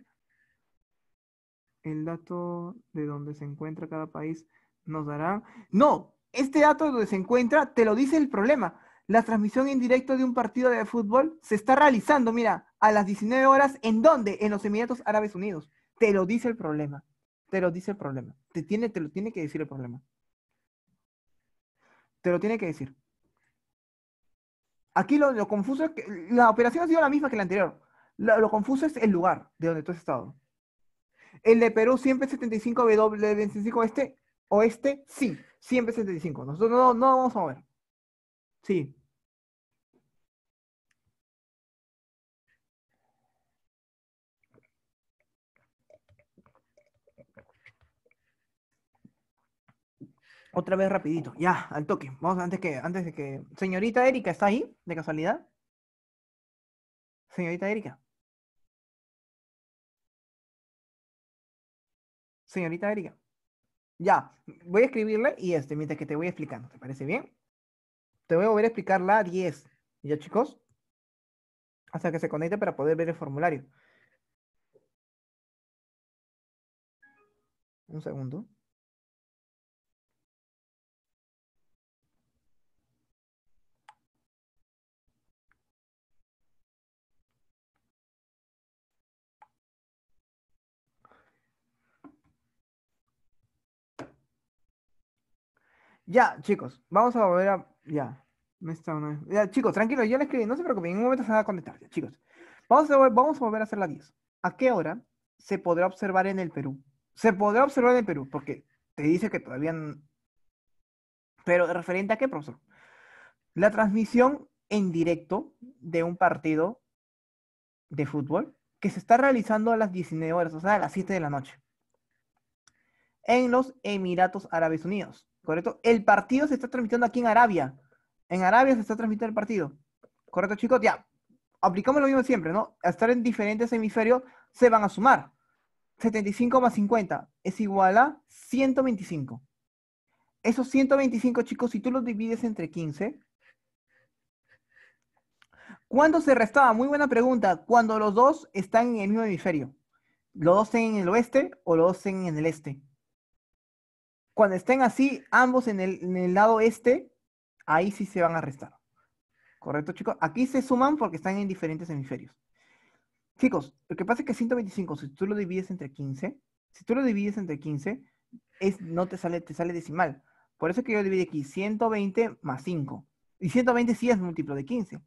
El dato de donde se encuentra cada país nos dará. No, este dato de donde se encuentra te lo dice el problema la transmisión en directo de un partido de fútbol se está realizando, mira, a las 19 horas, ¿en dónde? En los Emiratos Árabes Unidos. Te lo dice el problema. Te lo dice el problema. Te, tiene, te lo tiene que decir el problema. Te lo tiene que decir. Aquí lo, confuso es que la operación ha sido la misma que la anterior. Lo, confuso es el lugar de donde tú has estado. El de Perú siempre 75 W, 25 este, oeste, sí, siempre 75. Nosotros no, no vamos a mover. Sí, Otra vez rapidito, ya, al toque. Vamos antes que, antes de que. Señorita Erika, ¿está ahí? ¿De casualidad? Señorita Erika. Señorita Erika. Ya, voy a escribirle y este, mientras que te voy explicando, ¿te parece bien? Te voy a volver a explicar la 10. ¿Ya, chicos? Hasta que se conecte para poder ver el formulario. Un segundo. Ya, chicos, vamos a volver a. Ya. está Ya, chicos, tranquilo, yo le escribí, no se preocupen, en un momento se va a contestar. ya, chicos. Vamos a, vamos a volver a hacer la 10. ¿A qué hora se podrá observar en el Perú? Se podrá observar en el Perú, porque te dice que todavía. No... Pero, ¿referente a qué, profesor? La transmisión en directo de un partido de fútbol que se está realizando a las 19 horas, o sea, a las 7 de la noche, en los Emiratos Árabes Unidos. ¿correcto? El partido se está transmitiendo aquí en Arabia. En Arabia se está transmitiendo el partido. ¿Correcto, chicos? Ya, aplicamos lo mismo siempre, ¿no? A estar en diferentes hemisferios se van a sumar. 75 más 50 es igual a 125. Esos 125, chicos, si tú los divides entre 15, ¿cuándo se restaba? Muy buena pregunta. Cuando los dos están en el mismo hemisferio. Los dos en el oeste o los dos en el este cuando estén así, ambos en el, lado este, ahí sí se van a restar. ¿Correcto, chicos? Aquí se suman porque están en diferentes hemisferios. Chicos, lo que pasa es que 125, si tú lo divides entre 15, si tú lo divides entre 15, es, no te sale, te sale decimal. Por eso es que yo dividí aquí 120 más 5. Y 120 sí es múltiplo de 15.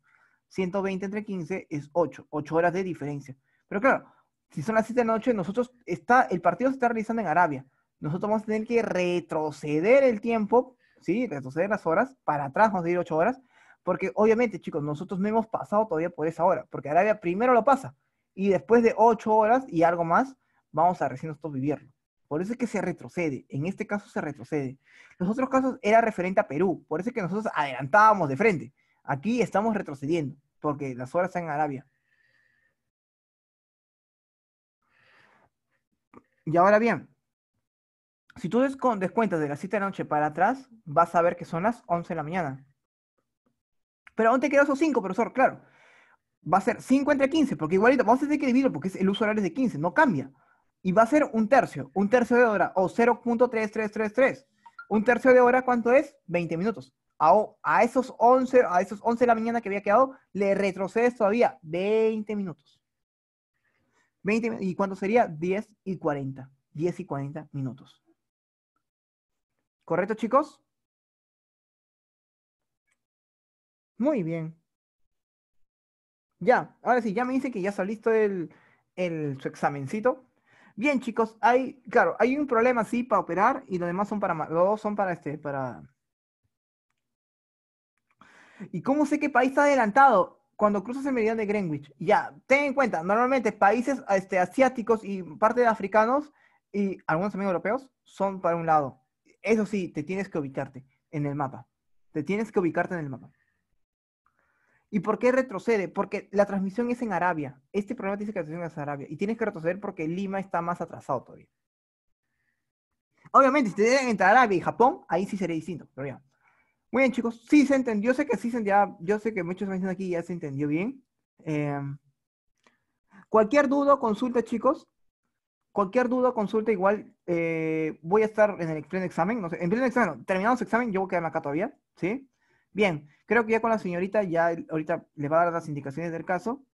120 entre 15 es 8, 8 horas de diferencia. Pero claro, si son las 7 de la noche, nosotros está, el partido se está realizando en Arabia nosotros vamos a tener que retroceder el tiempo, ¿sí? Retroceder las horas, para atrás vamos a ir ocho horas, porque obviamente, chicos, nosotros no hemos pasado todavía por esa hora, porque Arabia primero lo pasa, y después de ocho horas y algo más, vamos a recién nosotros vivirlo. Por eso es que se retrocede, en este caso se retrocede. Los otros casos era referente a Perú, por eso es que nosotros adelantábamos de frente. Aquí estamos retrocediendo, porque las horas están en Arabia. Y ahora bien, si tú descuentas de las 7 de la noche para atrás, vas a ver que son las 11 de la mañana. Pero aún te quedan esos 5, profesor, claro. Va a ser 5 entre 15, porque igualito, vamos a tener que dividirlo porque el uso horario es de 15, no cambia. Y va a ser un tercio, un tercio de hora, o 0.3333. Un tercio de hora, ¿cuánto es? 20 minutos. A, esos 11, a esos 11 de la mañana que había quedado, le retrocedes todavía 20 minutos. ¿Y cuánto sería? 10 y 40. 10 y 40 minutos. ¿Correcto, chicos? Muy bien. Ya, ahora sí, ya me dice que ya está listo el, su examencito. Bien, chicos, hay, claro, hay un problema, sí, para operar y los demás son para, son para este, para... ¿Y cómo sé qué país está adelantado? Cuando cruzas el meridiano de Greenwich. Ya, ten en cuenta, normalmente países este, asiáticos y parte de africanos y algunos amigos europeos son para un lado. Eso sí, te tienes que ubicarte en el mapa. Te tienes que ubicarte en el mapa. ¿Y por qué retrocede? Porque la transmisión es en Arabia. Este programa dice que la transmisión es en Arabia. Y tienes que retroceder porque Lima está más atrasado todavía. Obviamente, si te deben entre Arabia y Japón, ahí sí sería distinto. Pero ya. Muy bien, chicos. Sí se entendió. Yo sé que sí se entendió. Yo sé que muchos me dicen aquí ya se entendió bien. Em, cualquier duda, consulta, chicos. Cualquier duda, consulta igual. Eh, voy a estar en el examen, no sé, en examen, terminamos examen, yo voy a quedarme acá todavía, ¿sí? Bien, creo que ya con la señorita, ya ahorita le va a dar las indicaciones del caso,